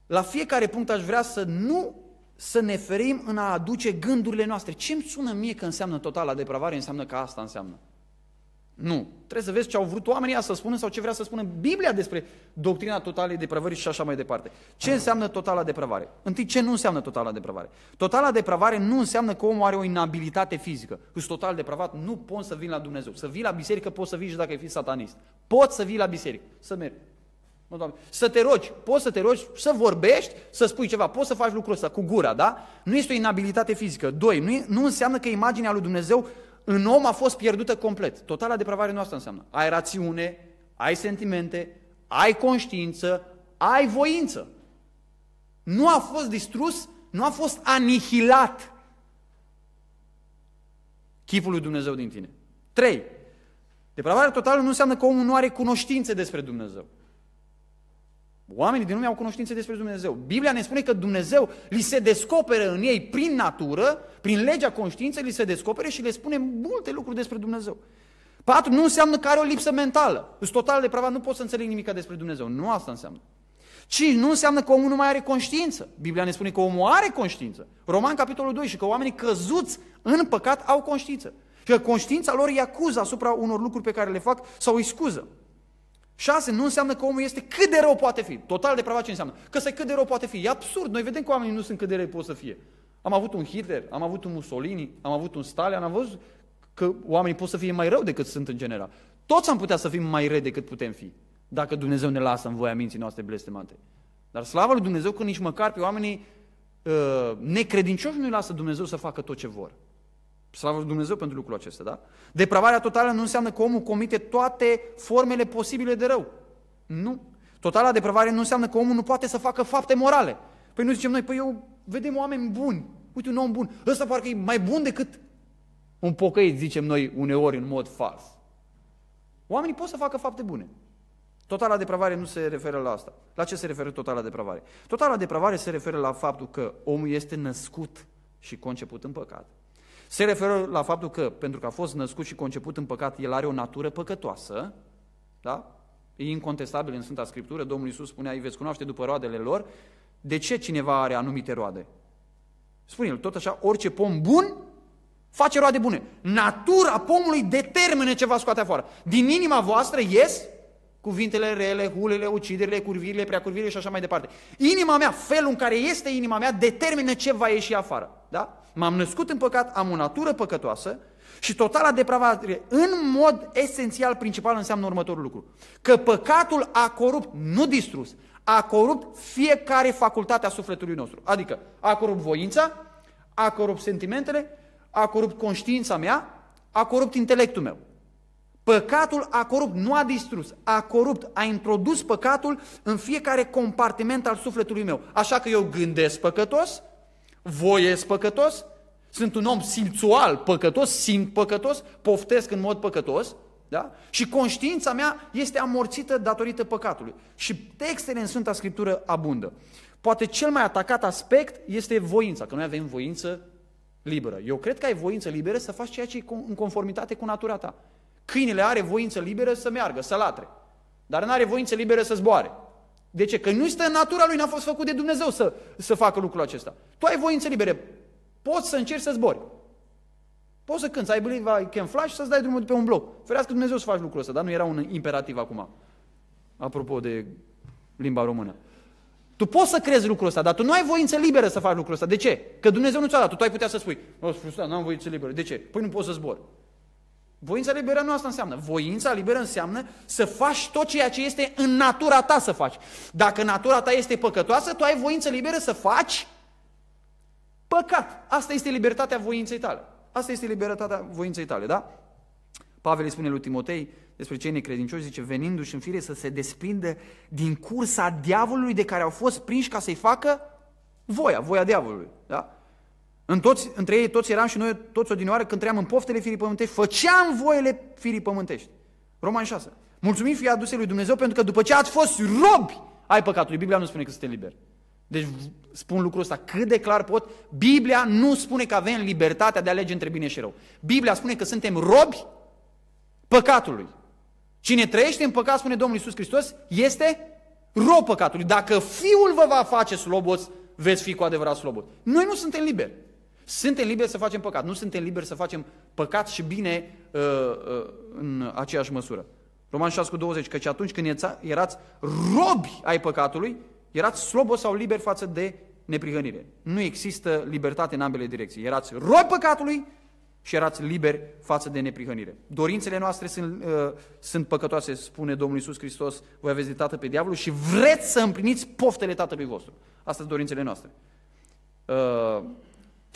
La fiecare punct aș vrea să nu să ne ferim în a aduce gândurile noastre. Ce îmi sună mie că înseamnă totala depravare? Înseamnă că asta înseamnă. Nu. Trebuie să vezi ce au vrut oamenii să spună sau ce vrea să spună Biblia despre doctrina totalei depravării și așa mai departe. Ce înseamnă totala depravare? Întâi, ce nu înseamnă totala depravare? Totala depravare nu înseamnă că omul are o inabilitate fizică. Îs total depravat, nu poți să vin la Dumnezeu. Să vii la biserică poți să vii și dacă ai fi satanist. Poți să vii la biserică, să mergi. Doamne. Să te rogi, poți să te rogi, să vorbești, să spui ceva, poți să faci lucrul ăsta cu gura, da? Nu este o inabilitate fizică. Doi, nu, e, nu înseamnă că imaginea lui Dumnezeu în om a fost pierdută complet. Totala depravare noastră înseamnă. Ai rațiune, ai sentimente, ai conștiință, ai voință. Nu a fost distrus, nu a fost anihilat chipul lui Dumnezeu din tine. 3. Depravarea totală nu înseamnă că omul nu are cunoștințe despre Dumnezeu. Oamenii din lume au cunoștințe despre Dumnezeu. Biblia ne spune că Dumnezeu li se descoperă în ei prin natură, prin legea conștiinței, li se descopere și le spune multe lucruri despre Dumnezeu. Patru, nu înseamnă că are o lipsă mentală. Sunt total depravat, nu pot să înțeleg nimic despre Dumnezeu. Nu asta înseamnă. Ci nu înseamnă că omul nu mai are conștiință. Biblia ne spune că omul are conștiință. Roman, capitolul 2, și că oamenii căzuți în păcat au conștiință. Și că conștiința lor îi acuză asupra unor lucruri pe care le fac sau îi scuză. Șase nu înseamnă că omul este cât de rău poate fi. Total depravat ce înseamnă? Că să cât de rău poate fi. E absurd. Noi vedem că oamenii nu sunt cât de răi pot să fie. Am avut un Hitler, am avut un Mussolini, am avut un Stalin, am văzut că oamenii pot să fie mai rău decât sunt în general. Toți am putea să fim mai răi decât putem fi, dacă Dumnezeu ne lasă în voia minții noastre blestemate. Dar slavă lui Dumnezeu că nici măcar pe oamenii uh, necredincioși nu-i lasă Dumnezeu să facă tot ce vor. Slavă Dumnezeu pentru lucrul acesta, da? Depravarea totală nu înseamnă că omul comite toate formele posibile de rău. Nu. Totala depravare nu înseamnă că omul nu poate să facă fapte morale. Păi nu zicem noi, păi eu vedem oameni buni, uite un om bun, ăsta parcă e mai bun decât un pocăit, zicem noi uneori în mod fals. Oamenii pot să facă fapte bune. Totala depravare nu se referă la asta. La ce se referă totala depravare? Totala depravare se referă la faptul că omul este născut și conceput în păcat. Se referă la faptul că, pentru că a fost născut și conceput în păcat, el are o natură păcătoasă, da? E incontestabil în Sfânta Scriptură, Domnul Iisus spunea, îi veți cunoaște după roadele lor, de ce cineva are anumite roade? Spune-l, tot așa, orice pom bun face roade bune. Natura pomului determină ce va scoate afară. Din inima voastră ies cuvintele rele, hulele, uciderile, curvirile, preacurvirile și așa mai departe. Inima mea, felul în care este inima mea, determină ce va ieși afară. Da? M-am născut în păcat, am o natură păcătoasă și totala depravare, în mod esențial, principal, înseamnă următorul lucru. Că păcatul a corupt, nu distrus, a corupt fiecare facultate a sufletului nostru. Adică a corupt voința, a corupt sentimentele, a corupt conștiința mea, a corupt intelectul meu. Păcatul a corupt, nu a distrus, a corupt, a introdus păcatul în fiecare compartiment al sufletului meu. Așa că eu gândesc păcătos, voiesc păcătos, sunt un om simțual păcătos, simt păcătos, poftesc în mod păcătos, da? Și conștiința mea este amorțită datorită păcatului. Și textele în Sfânta Scriptură abundă. Poate cel mai atacat aspect este voința, că noi avem voință liberă. Eu cred că ai voință liberă să faci ceea ce e în conformitate cu natura ta. Câinele are voință liberă să meargă, să latre, dar nu are voință liberă să zboare. De ce? Că nu este în natura lui, n-a fost făcut de Dumnezeu să, să facă lucrul acesta. Tu ai voință liberă, poți să încerci să zbori. Poți să cânți, să ai believe, I can flash, să-ți dai drumul de pe un bloc. Ferească Dumnezeu să faci lucrul ăsta, dar nu era un imperativ acum. Apropo de limba română. Tu poți să crezi lucrul ăsta, dar tu nu ai voință liberă să faci lucrul ăsta. De ce? Că Dumnezeu nu ți-a dat. Tu ai putea să spui, nu, am voință liberă. De ce? Păi nu poți să zbori. Voința liberă nu asta înseamnă. Voința liberă înseamnă să faci tot ceea ce este în natura ta să faci. Dacă natura ta este păcătoasă, tu ai voință liberă să faci păcat. Asta este libertatea voinței tale. Asta este libertatea voinței tale, da? Pavel îi spune lui Timotei despre cei necredincioși, zice, venindu-și în fire să se desprindă din cursa diavolului de care au fost prinși ca să-i facă voia, voia diavolului, da? În toți, între ei toți eram și noi toți odinioară când trăiam în poftele firii pământești, făceam voile firii pământești. Roman 6. Mulțumim fi aduse lui Dumnezeu pentru că după ce ați fost robi ai păcatului, Biblia nu spune că suntem liberi. Deci spun lucrul ăsta cât de clar pot. Biblia nu spune că avem libertatea de a alege între bine și rău. Biblia spune că suntem robi păcatului. Cine trăiește în păcat, spune Domnul Iisus Hristos, este rob păcatului. Dacă Fiul vă va face sloboți, veți fi cu adevărat slobot. Noi nu suntem liberi. Suntem liberi să facem păcat, nu suntem liberi să facem păcat și bine uh, uh, în aceeași măsură. Roman 6 cu 20, căci atunci când erați robi ai păcatului, erați slobo sau liberi față de neprihănire. Nu există libertate în ambele direcții. Erați robi păcatului și erați liberi față de neprihănire. Dorințele noastre sunt, uh, sunt păcătoase, spune Domnul Iisus Hristos, voi aveți de tată pe diavolul și vreți să împliniți poftele tatălui vostru. Asta sunt dorințele noastre. Uh,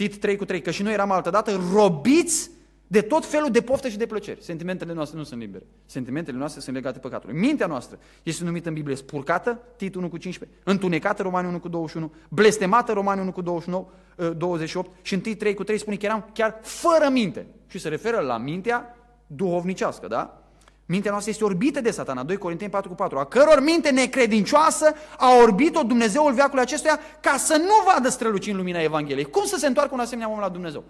Tit 3 cu 3, că și noi eram altădată robiți de tot felul de poftă și de plăceri. Sentimentele noastre nu sunt libere. Sentimentele noastre sunt legate păcatului. Mintea noastră este numită în Biblie spurcată, Tit 1 cu 15, întunecată, Romani 1 cu 21, blestemată, Romani 1 cu 29, 28 ă, și în Tit 3 cu 3 spune că eram chiar fără minte. Și se referă la mintea duhovnicească, da? Mintea noastră este orbită de satana, 2 Corinteni 4 cu 4, a căror minte necredincioasă a orbit-o Dumnezeul veacului acestuia ca să nu vadă în lumina Evangheliei. Cum să se întoarcă un asemenea om la Dumnezeu?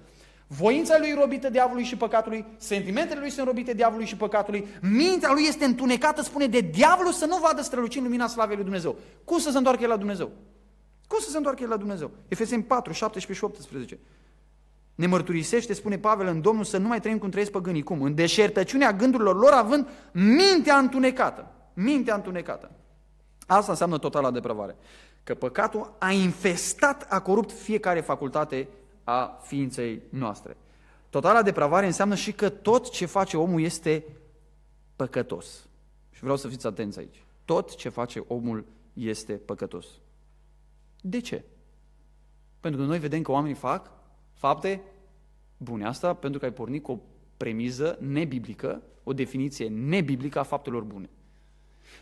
Voința lui robită diavolului și păcatului, sentimentele lui sunt robite diavolului și păcatului, mintea lui este întunecată, spune de diavolul să nu vadă în lumina slavei lui Dumnezeu. Cum să se întoarcă el la Dumnezeu? Cum să se întoarcă el la Dumnezeu? Efeseni 4, 17 și 18. Ne mărturisește, spune Pavel în Domnul, să nu mai trăim cum trăiesc păgânii. Cum? În deșertăciunea gândurilor lor, având mintea întunecată. Mintea întunecată. Asta înseamnă totala depravare. Că păcatul a infestat, a corupt fiecare facultate a ființei noastre. Totala depravare înseamnă și că tot ce face omul este păcătos. Și vreau să fiți atenți aici. Tot ce face omul este păcătos. De ce? Pentru că noi vedem că oamenii fac fapte bune. Asta pentru că ai pornit cu o premiză nebiblică, o definiție nebiblică a faptelor bune.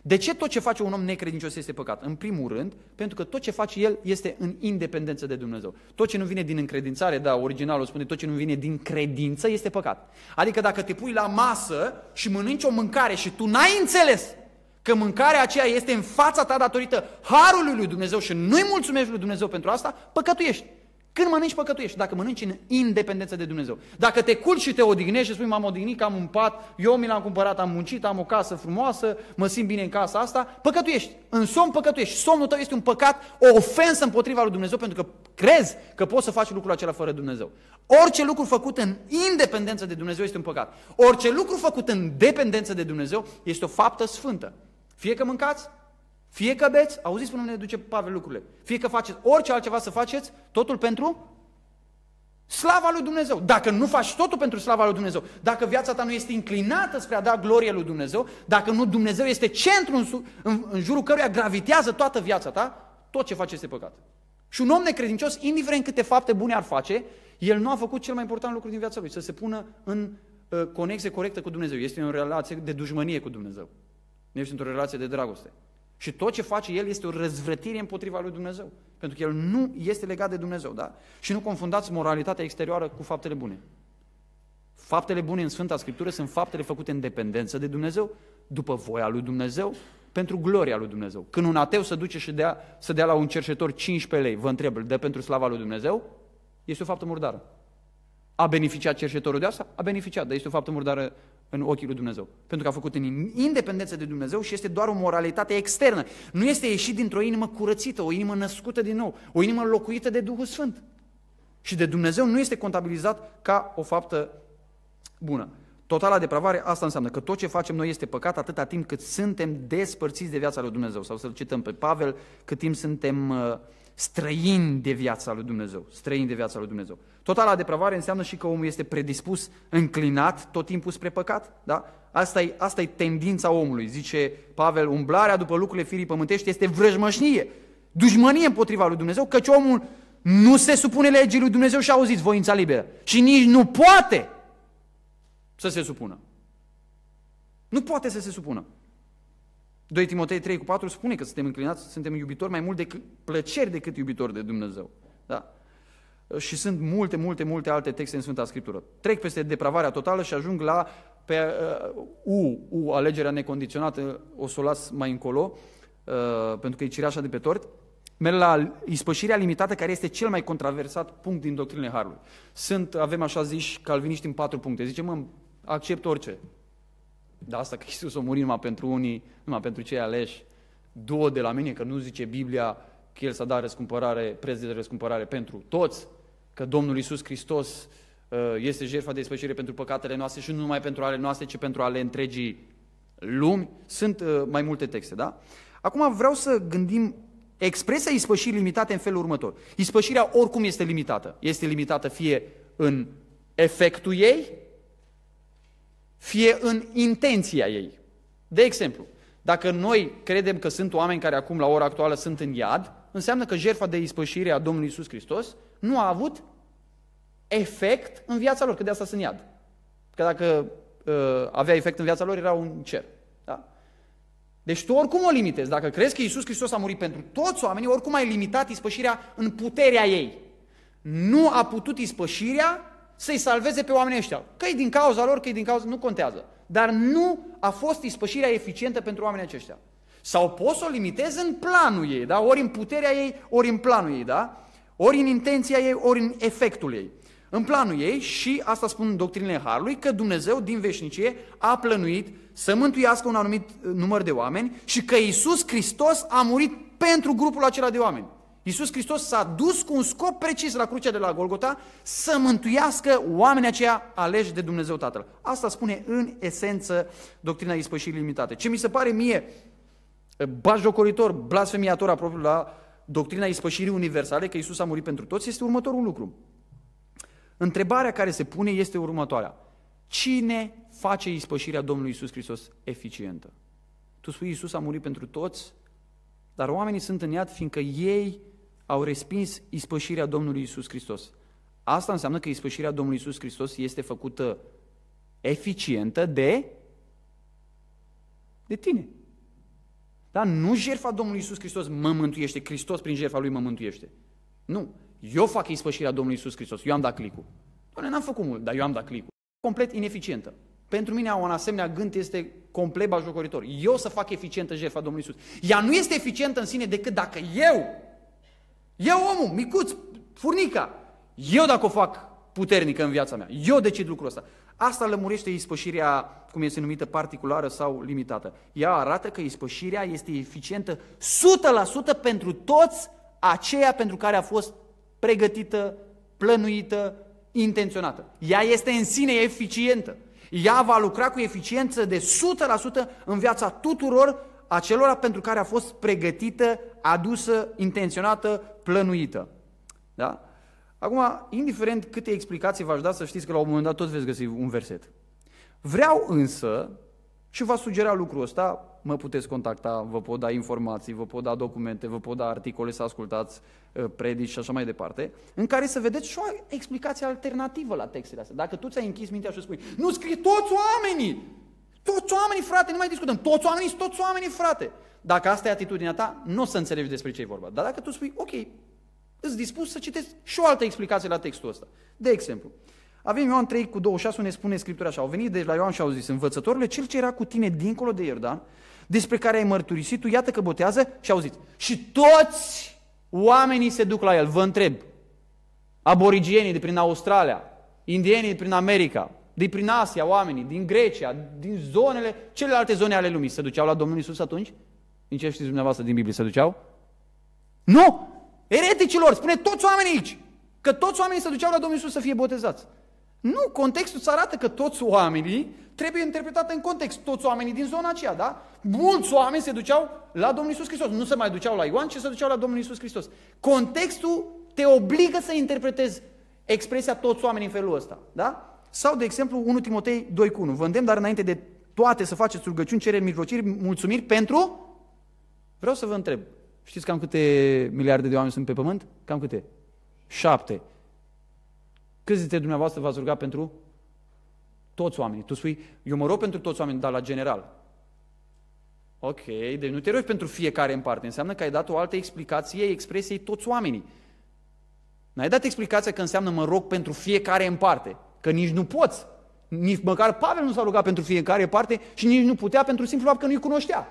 De ce tot ce face un om necredincios este păcat? În primul rând, pentru că tot ce face el este în independență de Dumnezeu. Tot ce nu vine din încredințare, da, originalul spune, tot ce nu vine din credință este păcat. Adică dacă te pui la masă și mănânci o mâncare și tu n-ai înțeles că mâncarea aceea este în fața ta datorită harului lui Dumnezeu și nu-i mulțumești lui Dumnezeu pentru asta, păcătuiești. Când mănânci, păcătuiești, dacă mănânci în independență de Dumnezeu. Dacă te culci și te odihnești și spui, m-am odihnit, am un pat, eu mi l-am cumpărat, am muncit, am o casă frumoasă, mă simt bine în casa asta, păcătuiești. În somn păcătuiești. Somnul tău este un păcat, o ofensă împotriva lui Dumnezeu, pentru că crezi că poți să faci lucrul acela fără Dumnezeu. Orice lucru făcut în independență de Dumnezeu este un păcat. Orice lucru făcut în dependență de Dumnezeu este o faptă sfântă. Fie că mâncați, fie că beți, auziți până ne duce Pavel lucrurile, fie că faceți orice altceva să faceți, totul pentru slava lui Dumnezeu. Dacă nu faci totul pentru slava lui Dumnezeu, dacă viața ta nu este inclinată spre a da glorie lui Dumnezeu, dacă nu Dumnezeu este centrul în, în, în jurul căruia gravitează toată viața ta, tot ce faci este păcat. Și un om necredincios, indiferent câte fapte bune ar face, el nu a făcut cel mai important lucru din viața lui, să se pună în uh, conexie corectă cu Dumnezeu. Este în relație de dușmănie cu Dumnezeu. Nu este într-o relație de dragoste. Și tot ce face el este o răzvrătire împotriva lui Dumnezeu. Pentru că el nu este legat de Dumnezeu, da? Și nu confundați moralitatea exterioară cu faptele bune. Faptele bune în Sfânta Scriptură sunt faptele făcute în dependență de Dumnezeu, după voia lui Dumnezeu, pentru gloria lui Dumnezeu. Când un ateu se duce și dea, să dea la un cercetător 15 lei, vă întreb, dă pentru slava lui Dumnezeu? Este o faptă murdară. A beneficiat cercetătorul de asta? A beneficiat, dar este o faptă murdară în ochii lui Dumnezeu. Pentru că a făcut în independență de Dumnezeu și este doar o moralitate externă. Nu este ieșit dintr-o inimă curățită, o inimă născută din nou, o inimă locuită de Duhul Sfânt. Și de Dumnezeu nu este contabilizat ca o faptă bună. Totala depravare, asta înseamnă că tot ce facem noi este păcat atâta timp cât suntem despărțiți de viața lui Dumnezeu. Sau să-l cităm pe Pavel, cât timp suntem uh, străin de viața lui Dumnezeu, străin de viața lui Dumnezeu. Totala depravare înseamnă și că omul este predispus, înclinat tot timpul spre păcat, da? Asta e, asta e tendința omului, zice Pavel, umblarea după lucrurile firii pământești este vrăjmășnie, dușmănie împotriva lui Dumnezeu, căci omul nu se supune legii lui Dumnezeu și auziți voința liberă și nici nu poate să se supună. Nu poate să se supună. 2 Timotei 3 cu 4 spune că suntem înclinați, suntem iubitori mai mult de plăceri decât iubitori de Dumnezeu. Da? Și sunt multe, multe, multe alte texte în Sfânta Scriptură. Trec peste depravarea totală și ajung la pe uh, U, U, alegerea necondiționată, o să o las mai încolo, uh, pentru că e cireașa de pe tort. Merg la ispășirea limitată, care este cel mai controversat punct din doctrinele Harului. Sunt, avem așa zis, calviniști în patru puncte. Zicem, accept orice, de da, asta că Iisus a murit numai pentru unii, numai pentru cei aleși. Două de la mine, că nu zice Biblia că El s-a dat răscumpărare, preț de răscumpărare pentru toți, că Domnul Iisus Hristos uh, este jertfa de ispășire pentru păcatele noastre și nu numai pentru ale noastre, ci pentru ale întregii lumi. Sunt uh, mai multe texte, da? Acum vreau să gândim expresia ispășirii limitate în felul următor. Ispășirea oricum este limitată. Este limitată fie în efectul ei, fie în intenția ei. De exemplu, dacă noi credem că sunt oameni care acum la ora actuală sunt în iad, înseamnă că jertfa de ispășire a Domnului Isus Hristos nu a avut efect în viața lor, că de asta sunt iad. Că dacă uh, avea efect în viața lor, era un cer. Da? Deci tu oricum o limitezi. Dacă crezi că Isus Hristos a murit pentru toți oamenii, oricum ai limitat ispășirea în puterea ei. Nu a putut ispășirea să-i salveze pe oamenii ăștia. Că e din cauza lor, că e din cauza, nu contează. Dar nu a fost ispășirea eficientă pentru oamenii aceștia. Sau poți să o limitezi în planul ei, da? ori în puterea ei, ori în planul ei, da? ori în intenția ei, ori în efectul ei. În planul ei, și asta spun doctrinele Harului, că Dumnezeu din veșnicie a plănuit să mântuiască un anumit uh, număr de oameni și că Isus Hristos a murit pentru grupul acela de oameni. Iisus Hristos s-a dus cu un scop precis la crucea de la Golgota să mântuiască oamenii aceia aleși de Dumnezeu Tatăl. Asta spune în esență doctrina ispășirii limitate. Ce mi se pare mie bajocoritor, blasfemiator apropiu la doctrina ispășirii universale, că Iisus a murit pentru toți, este următorul lucru. Întrebarea care se pune este următoarea. Cine face ispășirea Domnului Iisus Hristos eficientă? Tu spui Iisus a murit pentru toți, dar oamenii sunt în iad fiindcă ei au respins ispășirea Domnului Isus Hristos. Asta înseamnă că ispășirea Domnului Isus Hristos este făcută eficientă de, de tine. Dar nu jertfa Domnului Isus Hristos mă mântuiește, Hristos prin jertfa Lui mă mântuiește. Nu, eu fac ispășirea Domnului Isus Hristos, eu am dat clicul. Doamne, n-am făcut mult, dar eu am dat clicul. Complet ineficientă. Pentru mine un asemenea gând este complet bajocoritor. Eu să fac eficientă jertfa Domnului Isus. Ea nu este eficientă în sine decât dacă eu eu omul, micuț, furnica. Eu dacă o fac puternică în viața mea, eu decid lucrul ăsta. Asta lămurește ispășirea, cum este numită, particulară sau limitată. Ea arată că ispășirea este eficientă 100% pentru toți aceia pentru care a fost pregătită, plănuită, intenționată. Ea este în sine eficientă. Ea va lucra cu eficiență de 100% în viața tuturor acelora pentru care a fost pregătită, adusă, intenționată, plănuită. Da? Acum, indiferent câte explicații v-aș da, să știți că la un moment dat tot veți găsi un verset. Vreau însă, și vă sugera lucrul ăsta, mă puteți contacta, vă pot da informații, vă pot da documente, vă pot da articole să ascultați uh, predici și așa mai departe, în care să vedeți și o explicație alternativă la textele astea. Dacă tu ți-ai închis mintea și spui, nu scrie toți oamenii, toți oamenii, frate, nu mai discutăm. Toți oamenii sunt toți oamenii, frate. Dacă asta e atitudinea ta, nu o să înțelegi despre ce e vorba. Dar dacă tu spui, ok, îți dispus să citești și o altă explicație la textul ăsta. De exemplu, avem Ioan 3 cu 26, ne spune Scriptura așa, au venit de deci la Ioan și au zis, învățătorule, cel ce era cu tine dincolo de Iordan, despre care ai mărturisit, tu iată că botează și au zis, și toți oamenii se duc la el, vă întreb, aborigienii de prin Australia, indienii de prin America, de prin Asia oamenii, din Grecia, din zonele, celelalte zone ale lumii, se duceau la Domnul Isus atunci? Din ce știți dumneavoastră din Biblie, se duceau? Nu! Ereticilor, spune toți oamenii aici, că toți oamenii se duceau la Domnul Isus să fie botezați. Nu, contextul îți arată că toți oamenii trebuie interpretat în context. Toți oamenii din zona aceea, da? Mulți oameni se duceau la Domnul Isus Hristos. Nu se mai duceau la Ioan, ci se duceau la Domnul Isus Hristos. Contextul te obligă să interpretezi expresia toți oamenii în felul ăsta, da? Sau, de exemplu, 1 Timotei 2 cu 1. Vă îndemn, dar înainte de toate să faceți rugăciuni, cereri, mijlociri, mulțumiri pentru... Vreau să vă întreb. Știți cam câte miliarde de oameni sunt pe pământ? Cam câte? Șapte. Câți dintre dumneavoastră v-ați rugat pentru toți oamenii? Tu spui, eu mă rog pentru toți oamenii, dar la general. Ok, deci nu te rogi pentru fiecare în parte. Înseamnă că ai dat o altă explicație expresiei toți oamenii. N-ai dat explicația că înseamnă mă rog pentru fiecare în parte că nici nu poți. Nici măcar Pavel nu s-a rugat pentru fiecare parte și nici nu putea pentru simplu fapt că nu-i cunoștea.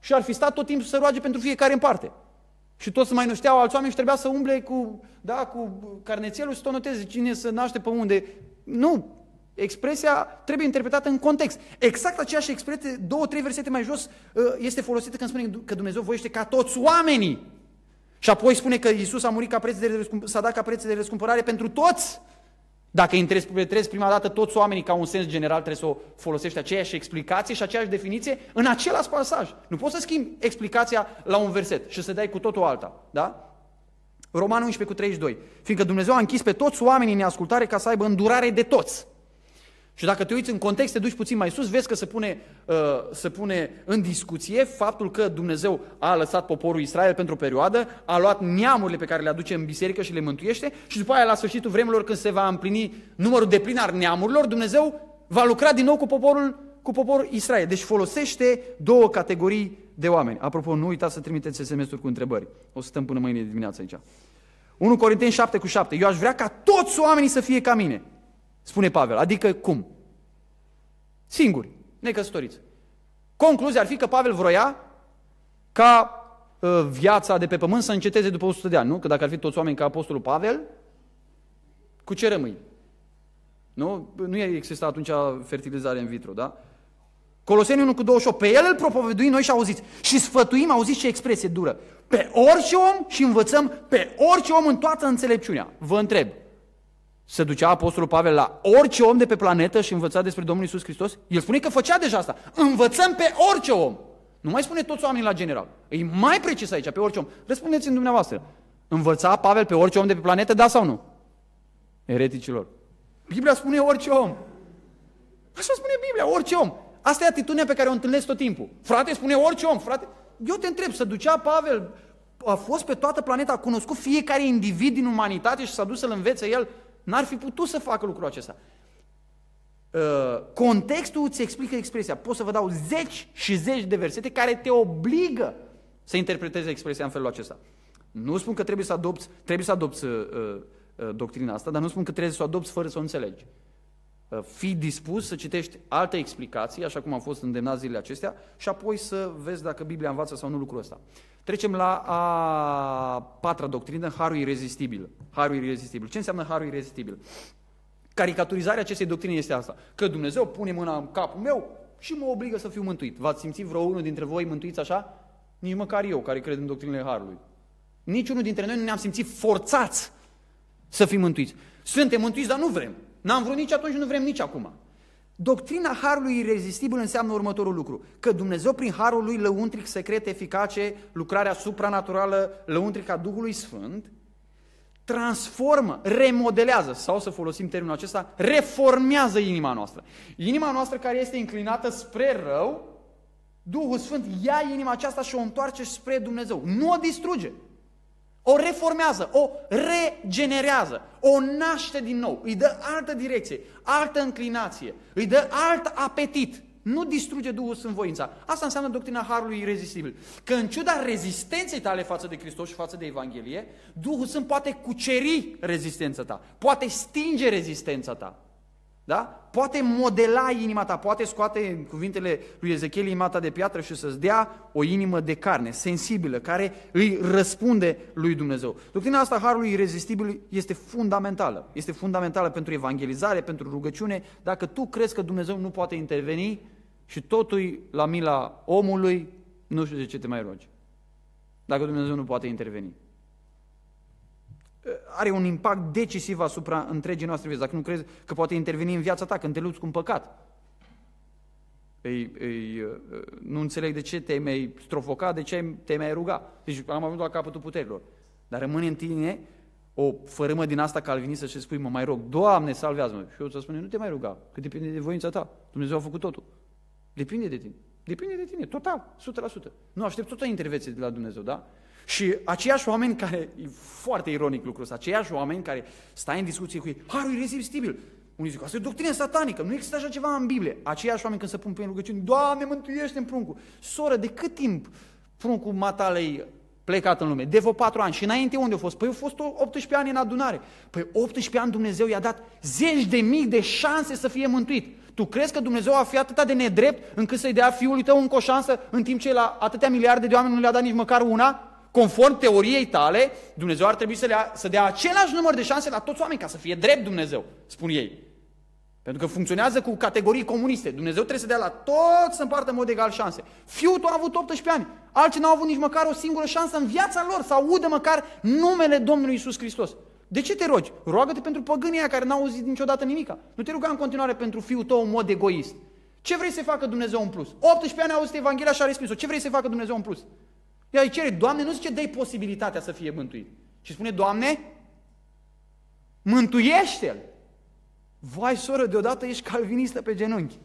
Și ar fi stat tot timpul să roage pentru fiecare în parte. Și toți mai nu știau alți oameni și trebuia să umble cu, da, cu carnețelul și să noteze cine se naște pe unde. Nu! Expresia trebuie interpretată în context. Exact aceeași expresie, două, trei versete mai jos, uh, este folosită când spune că Dumnezeu voiește ca toți oamenii. Și apoi spune că Isus a murit ca preț de răscump- s-a dat ca preț de răscumpărare pentru toți. Dacă interpretezi prima dată toți oamenii ca un sens general, trebuie să o folosești aceeași explicație și aceeași definiție în același pasaj. Nu poți să schimbi explicația la un verset și să dai cu totul alta. Da? Romanul 11 cu 32. Fiindcă Dumnezeu a închis pe toți oamenii în ascultare ca să aibă îndurare de toți. Și dacă te uiți în context, te duci puțin mai sus, vezi că se pune, uh, se pune în discuție faptul că Dumnezeu a lăsat poporul Israel pentru o perioadă, a luat neamurile pe care le aduce în biserică și le mântuiește și după aia la sfârșitul vremurilor când se va împlini numărul de plin al neamurilor, Dumnezeu va lucra din nou cu poporul, cu poporul Israel. Deci folosește două categorii de oameni. Apropo, nu uitați să trimiteți SMS-uri cu întrebări. O să stăm până mâine dimineață aici. 1 Corinteni 7 cu 7. Eu aș vrea ca toți oamenii să fie ca mine spune Pavel. Adică cum? Singuri, necăsătoriți. Concluzia ar fi că Pavel vroia ca uh, viața de pe pământ să înceteze după 100 de ani, nu? Că dacă ar fi toți oameni ca apostolul Pavel, cu ce rămâi? Nu? Nu exista atunci fertilizare în vitro, da? Coloseni 1 cu 28. Pe el îl propovăduim noi și auziți. Și sfătuim, auziți ce expresie dură. Pe orice om și învățăm pe orice om în toată înțelepciunea. Vă întreb, se ducea Apostolul Pavel la orice om de pe planetă și învăța despre Domnul Isus Hristos? El spune că făcea deja asta. Învățăm pe orice om. Nu mai spune toți oamenii la general. E mai precis aici, pe orice om. Răspundeți-mi dumneavoastră. Învăța Pavel pe orice om de pe planetă, da sau nu? Ereticilor. Biblia spune orice om. Așa spune Biblia, orice om. Asta e atitudinea pe care o întâlnesc tot timpul. Frate, spune orice om, frate. Eu te întreb, să ducea Pavel, a fost pe toată planeta, a cunoscut fiecare individ din umanitate și s-a dus să-l învețe el N-ar fi putut să facă lucrul acesta. Uh, contextul îți explică expresia. Pot să vă dau zeci și zeci de versete care te obligă să interpretezi expresia în felul acesta. Nu spun că trebuie să adopți, trebuie să adopți uh, uh, uh doctrina asta, dar nu spun că trebuie să o adopți fără să o înțelegi. Uh, fi dispus să citești alte explicații, așa cum am fost îndemnat zilele acestea, și apoi să vezi dacă Biblia învață sau nu lucrul ăsta. Trecem la a patra doctrină, harul irezistibil. Harul irezistibil. Ce înseamnă harul irezistibil? Caricaturizarea acestei doctrine este asta. Că Dumnezeu pune mâna în capul meu și mă obligă să fiu mântuit. V-ați simțit vreo unul dintre voi mântuiți așa? Nici măcar eu, care cred în doctrinele harului. Niciunul dintre noi nu ne-am simțit forțați să fim mântuiți. Suntem mântuiți, dar nu vrem. N-am vrut nici atunci, nu vrem nici acum. Doctrina Harului irezistibil înseamnă următorul lucru, că Dumnezeu prin Harul Lui lăuntric secret eficace, lucrarea supranaturală lăuntrică a Duhului Sfânt, transformă, remodelează, sau să folosim termenul acesta, reformează inima noastră. Inima noastră care este inclinată spre rău, Duhul Sfânt ia inima aceasta și o întoarce spre Dumnezeu. Nu o distruge. O reformează, o regenerează, o naște din nou, îi dă altă direcție, altă înclinație, îi dă alt apetit. Nu distruge Duhul Sfânt voința. Asta înseamnă doctrina Harului irezistibil. Că în ciuda rezistenței tale față de Hristos și față de Evanghelie, Duhul Sfânt poate cuceri rezistența ta, poate stinge rezistența ta. Da? Poate modela inima ta, poate scoate cuvintele lui Ezechiel inima ta de piatră și să-ți dea o inimă de carne, sensibilă, care îi răspunde lui Dumnezeu. Doctrina asta Harului Irezistibil este fundamentală. Este fundamentală pentru evangelizare, pentru rugăciune. Dacă tu crezi că Dumnezeu nu poate interveni și totul la mila omului, nu știu de ce te mai rogi. Dacă Dumnezeu nu poate interveni are un impact decisiv asupra întregii noastre vieți. Dacă nu crezi că poate interveni în viața ta când te luți cu un păcat. Ei, ei, nu înțeleg de ce te-ai mai strofoca, de ce te-ai mai ruga. Deci am ajuns la capătul puterilor. Dar rămâne în tine o fărâmă din asta calvinistă și spui, mă mai rog, Doamne, salvează-mă. Și eu să spun, nu te mai ruga, că depinde de voința ta. Dumnezeu a făcut totul. Depinde de tine. Depinde de tine, total, 100%. Nu aștept toată intervenție de la Dumnezeu, da? Și aceiași oameni care, e foarte ironic lucrul ăsta, aceiași oameni care stai în discuție cu ei, harul irezistibil. Unii zic, asta e doctrină satanică, nu există așa ceva în Biblie. Aceiași oameni când se pun pe rugăciune, Doamne, mântuiește-mi pruncul. Soră, de cât timp pruncul matalei plecat în lume. De vreo patru ani. Și înainte unde a fost? Păi au fost 18 ani în adunare. Păi 18 ani Dumnezeu i-a dat zeci de mii de șanse să fie mântuit. Tu crezi că Dumnezeu a fi atâta de nedrept încât să-i dea fiului tău încă o șansă în timp ce la atâtea miliarde de oameni nu le-a dat nici măcar una? conform teoriei tale, Dumnezeu ar trebui să, le, să dea același număr de șanse la toți oamenii ca să fie drept Dumnezeu, spun ei. Pentru că funcționează cu categorii comuniste. Dumnezeu trebuie să dea la toți să împartă în mod egal șanse. Fiul tău a avut 18 ani, alții n-au avut nici măcar o singură șansă în viața lor să audă măcar numele Domnului Isus Hristos. De ce te rogi? Roagă-te pentru păgânii care n-au auzit niciodată nimica. Nu te ruga în continuare pentru fiul tău în mod egoist. Ce vrei să facă Dumnezeu în plus? 18 ani a auzit Evanghelia și a respins-o. Ce vrei să facă Dumnezeu în plus? Ea îi cere, Doamne, nu zice, dă posibilitatea să fie mântuit. Și spune, Doamne, mântuiește-l. Vai, soră, deodată ești calvinistă pe genunchi.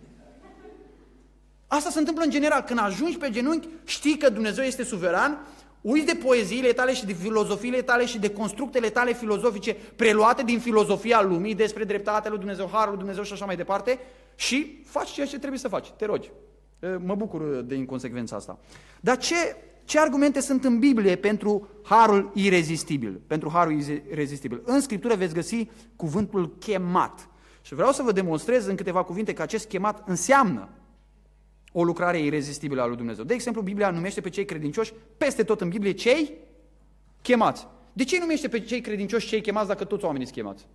Asta se întâmplă în general. Când ajungi pe genunchi, știi că Dumnezeu este suveran, uiți de poeziile tale și de filozofiile tale și de constructele tale filozofice preluate din filozofia lumii despre dreptatea lui Dumnezeu, harul lui Dumnezeu și așa mai departe și faci ceea ce trebuie să faci. Te rogi. Mă bucur de inconsecvența asta. Dar ce ce argumente sunt în Biblie pentru harul irezistibil? Pentru harul irezistibil. În Scriptură veți găsi cuvântul chemat. Și vreau să vă demonstrez în câteva cuvinte că acest chemat înseamnă o lucrare irezistibilă a lui Dumnezeu. De exemplu, Biblia numește pe cei credincioși peste tot în Biblie cei chemați. De ce numește pe cei credincioși cei chemați dacă toți oamenii sunt chemați?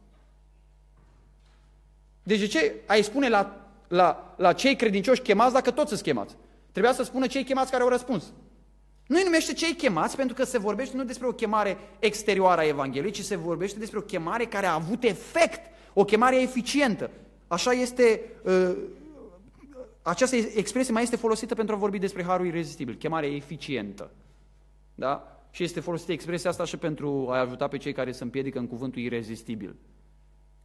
Deci de ce ai spune la, la, la cei credincioși chemați dacă toți sunt chemați? Trebuia să spună cei chemați care au răspuns. Nu-i numește cei chemați pentru că se vorbește nu despre o chemare exterioară a Evangheliei, ci se vorbește despre o chemare care a avut efect, o chemare eficientă. Așa este, ă, această expresie mai este folosită pentru a vorbi despre harul irezistibil, chemare eficientă. Da? Și este folosită expresia asta și pentru a ajuta pe cei care se împiedică în cuvântul irezistibil.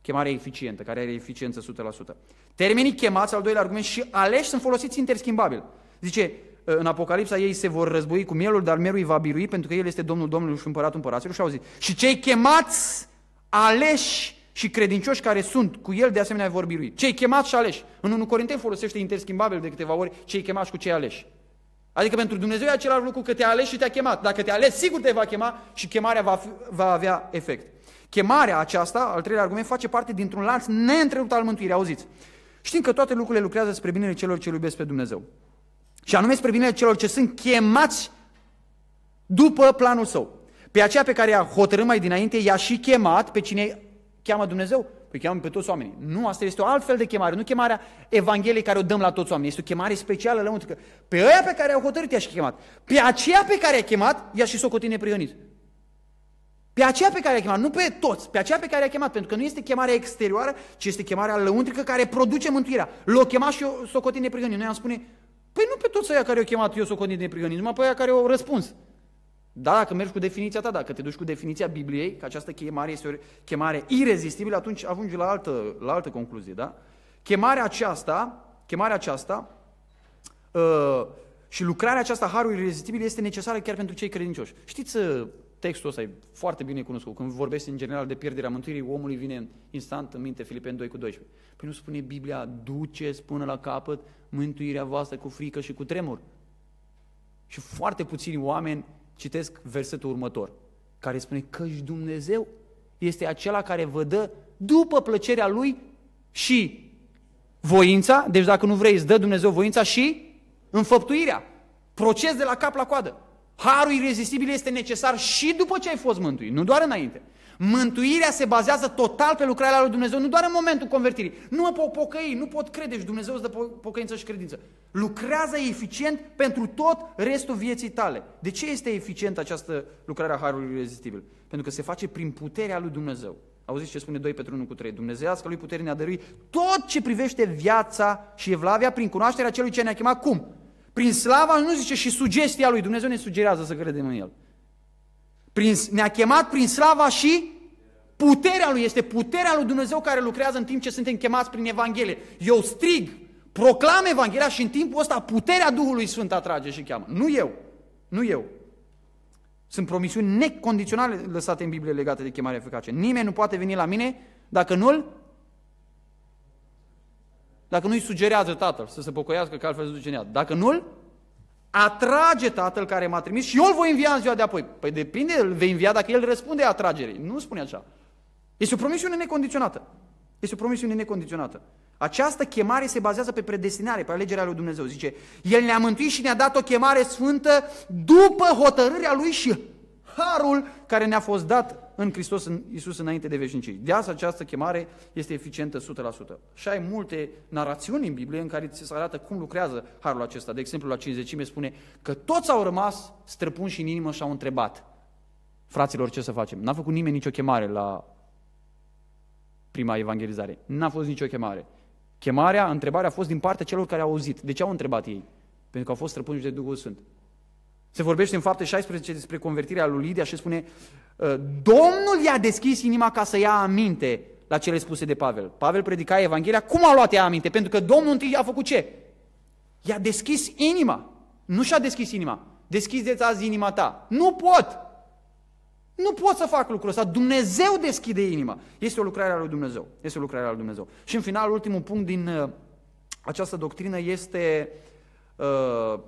Chemare eficientă, care are eficiență 100%. Termenii chemați, al doilea argument, și aleși sunt folosiți interschimbabil. Zice, în Apocalipsa ei se vor război cu mielul, dar mielul îi va birui pentru că el este Domnul Domnului și împăratul împăraților. Și au zis, și cei chemați, aleși și credincioși care sunt cu el de asemenea vor birui. Cei chemați și aleși. În 1 Corinteni folosește interschimbabil de câteva ori cei chemați cu cei aleși. Adică pentru Dumnezeu e același lucru că te-a ales și te-a chemat. Dacă te-a ales, sigur te va chema și chemarea va, fi, va avea efect. Chemarea aceasta, al treilea argument, face parte dintr-un lanț neîntrerupt al mântuirii. Auziți, știm că toate lucrurile lucrează spre binele celor ce iubesc pe Dumnezeu. Și anume spre binele celor ce sunt chemați după planul său. Pe aceea pe care i-a hotărât mai dinainte, i-a și chemat pe cine cheamă Dumnezeu. Păi cheamă pe toți oamenii. Nu, asta este o altfel de chemare. Nu chemarea Evangheliei care o dăm la toți oamenii. Este o chemare specială la că Pe aia pe care i-a hotărât i-a și chemat. Pe aceea pe care i-a chemat, i-a și socotit neprionit. Pe aceea pe care i-a chemat, nu pe toți, pe aceea pe care i-a chemat, pentru că nu este chemarea exterioară, ci este chemarea lăuntrică care produce mântuirea. L-o chema și o socotit neprihănit. Noi am spune, Păi nu pe toți aia care au chemat eu să o de prigonism, numai pe aia care au răspuns. Da, dacă mergi cu definiția ta, dacă te duci cu definiția Bibliei, că această chemare este o chemare irezistibilă, atunci ajungi la altă, la altă concluzie, da? Chemarea aceasta, chemarea aceasta uh, și lucrarea aceasta harului irezistibil este necesară chiar pentru cei credincioși. Știți, uh, textul ăsta e foarte bine cunoscut. Când vorbesc în general de pierderea mântuirii, omului vine instant în minte Filipeni 2 cu 12. Păi nu spune Biblia, duce până la capăt mântuirea voastră cu frică și cu tremur. Și foarte puțini oameni citesc versetul următor, care spune că și Dumnezeu este acela care vă dă după plăcerea Lui și voința, deci dacă nu vrei îți dă Dumnezeu voința și înfăptuirea. Proces de la cap la coadă. Harul irezistibil este necesar și după ce ai fost mântuit, nu doar înainte. Mântuirea se bazează total pe lucrarea lui Dumnezeu, nu doar în momentul convertirii. Nu mă pot pocăi, nu pot crede și Dumnezeu îți dă pocăință și credință. Lucrează eficient pentru tot restul vieții tale. De ce este eficient această lucrare a Harului Irezistibil? Pentru că se face prin puterea lui Dumnezeu. Auziți ce spune 2 Petru 1 cu 3. Dumnezeiască lui puterea ne-a dăruit tot ce privește viața și evlavia prin cunoașterea celui ce ne-a chemat. Cum? Prin slava nu zice și sugestia lui. Dumnezeu ne sugerează să credem în El. Prin, ne-a chemat prin slava și puterea Lui. Este puterea Lui Dumnezeu care lucrează în timp ce suntem chemați prin Evanghelie. Eu strig, proclam Evanghelia și în timpul ăsta puterea Duhului Sfânt atrage și cheamă. Nu eu. Nu eu. Sunt promisiuni necondiționale lăsate în Biblie legate de chemarea eficace. Nimeni nu poate veni la mine dacă nu-l dacă nu-i sugerează tatăl să se pocăiască, că altfel se duce în iad. Dacă nu-l atrage tatăl care m-a trimis și eu îl voi învia în ziua de apoi. Păi depinde, îl vei învia dacă el răspunde atragerii. Nu spune așa. Este o promisiune necondiționată. Este o promisiune necondiționată. Această chemare se bazează pe predestinare, pe alegerea lui Dumnezeu. Zice, El ne-a mântuit și ne-a dat o chemare sfântă după hotărârea Lui și harul care ne-a fost dat în Hristos în Iisus înainte de veșnicii. De asta această chemare este eficientă 100%. Și ai multe narațiuni în Biblie în care ți se arată cum lucrează harul acesta. De exemplu, la cinzecime spune că toți au rămas străpuni și în inimă și au întrebat. Fraților, ce să facem? N-a făcut nimeni nicio chemare la prima evangelizare. N-a fost nicio chemare. Chemarea, întrebarea a fost din partea celor care au auzit. De ce au întrebat ei? Pentru că au fost străpuni de Duhul Sfânt. Se vorbește în fapte 16 despre convertirea lui Lidia și spune ă, Domnul i-a deschis inima ca să ia aminte la cele spuse de Pavel. Pavel predica Evanghelia, cum a luat ea aminte? Pentru că Domnul întâi a făcut ce? I-a deschis inima. Nu și-a deschis inima. Deschideți azi inima ta. Nu pot! Nu pot să fac lucrul ăsta. Dumnezeu deschide inima. Este o lucrare a lui Dumnezeu. Este o lucrare a lui Dumnezeu. Și în final, ultimul punct din uh, această doctrină este uh,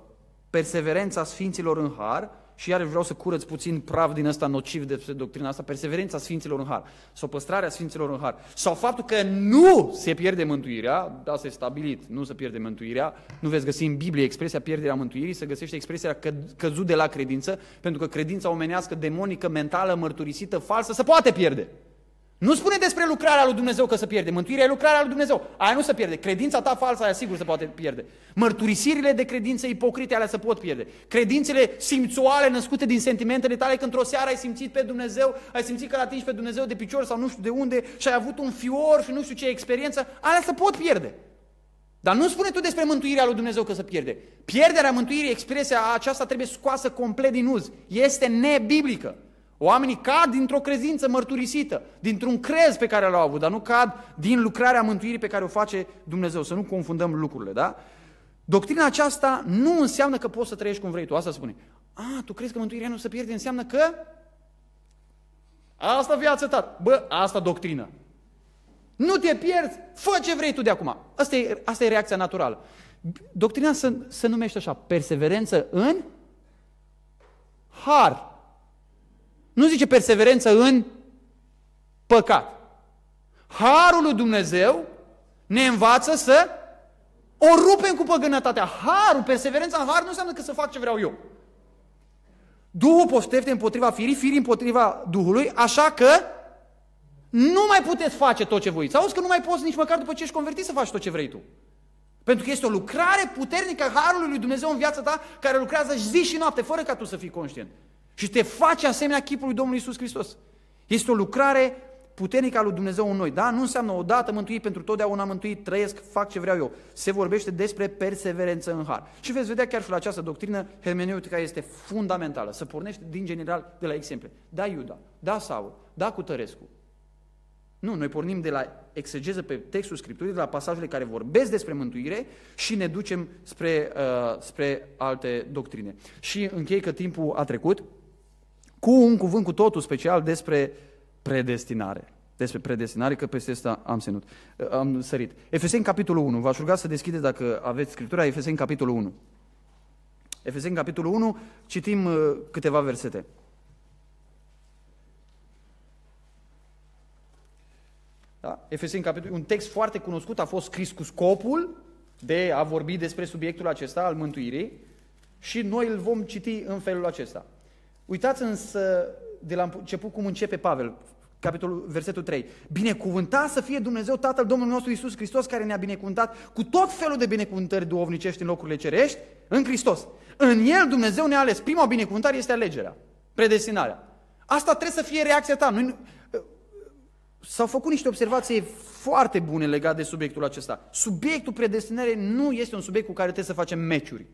perseverența sfinților în har, și iar vreau să curăț puțin praf din ăsta nociv de doctrina asta, perseverența Sfinților în Har, sau păstrarea Sfinților în Har, sau faptul că nu se pierde mântuirea, da, se stabilit, nu se pierde mântuirea, nu veți găsi în Biblie expresia pierderea mântuirii, se găsește expresia că, căzut de la credință, pentru că credința omenească, demonică, mentală, mărturisită, falsă, se poate pierde. Nu spune despre lucrarea lui Dumnezeu că se pierde. Mântuirea e lucrarea lui Dumnezeu. Aia nu se pierde. Credința ta falsă, aia sigur se poate pierde. Mărturisirile de credință ipocrite, alea se pot pierde. Credințele simțuale născute din sentimentele tale, că într-o seară ai simțit pe Dumnezeu, ai simțit că l atingi pe Dumnezeu de picior sau nu știu de unde și ai avut un fior și nu știu ce experiență, alea se pot pierde. Dar nu spune tu despre mântuirea lui Dumnezeu că se pierde. Pierderea mântuirii, expresia aceasta trebuie scoasă complet din uz. Este nebiblică. Oamenii cad dintr-o crezință mărturisită, dintr-un crez pe care l-au avut, dar nu cad din lucrarea mântuirii pe care o face Dumnezeu. Să nu confundăm lucrurile, da? Doctrina aceasta nu înseamnă că poți să trăiești cum vrei tu. Asta spune. A, tu crezi că mântuirea nu se pierde? Înseamnă că asta viața ta. Bă, asta doctrină. Nu te pierzi, fă ce vrei tu de acum. Asta e, asta e reacția naturală. Doctrina se, se numește așa, perseverență în har. Nu zice perseverență în păcat. Harul lui Dumnezeu ne învață să o rupem cu păgânătatea. Harul, perseverența în har nu înseamnă că să fac ce vreau eu. Duhul poftește împotriva firii, firii împotriva Duhului, așa că nu mai puteți face tot ce voiți. Auzi că nu mai poți nici măcar după ce ești convertit să faci tot ce vrei tu. Pentru că este o lucrare puternică a Harului lui Dumnezeu în viața ta, care lucrează zi și noapte, fără ca tu să fii conștient și te face asemenea chipului Domnului Isus Hristos. Este o lucrare puternică a lui Dumnezeu în noi, da? Nu înseamnă odată mântuit pentru totdeauna mântuit, trăiesc, fac ce vreau eu. Se vorbește despre perseverență în har. Și veți vedea chiar și la această doctrină, hermeneutică este fundamentală, să pornești din general de la exemple. Da Iuda, da Saul, da Cutărescu. Nu, noi pornim de la exegeză pe textul Scripturii, de la pasajele care vorbesc despre mântuire și ne ducem spre, uh, spre alte doctrine. Și închei că timpul a trecut cu un cuvânt cu totul special despre predestinare. Despre predestinare, că peste asta am, senut, am sărit. Efeseni, capitolul 1. V-aș ruga să deschideți, dacă aveți Scriptura, Efeseni, capitolul 1. Efeseni, capitolul 1, citim uh, câteva versete. Da? Efeseni, capitolul, un text foarte cunoscut, a fost scris cu scopul de a vorbi despre subiectul acesta al mântuirii și noi îl vom citi în felul acesta. Uitați însă de la început cum începe Pavel, capitolul, versetul 3. Binecuvântat să fie Dumnezeu Tatăl Domnului nostru Isus Hristos, care ne-a binecuvântat cu tot felul de binecuvântări duovnicești în locurile cerești, în Hristos. În El Dumnezeu ne-a ales. Prima binecuvântare este alegerea, predestinarea. Asta trebuie să fie reacția ta. Noi... S-au făcut niște observații foarte bune legate de subiectul acesta. Subiectul predestinării nu este un subiect cu care trebuie să facem meciuri.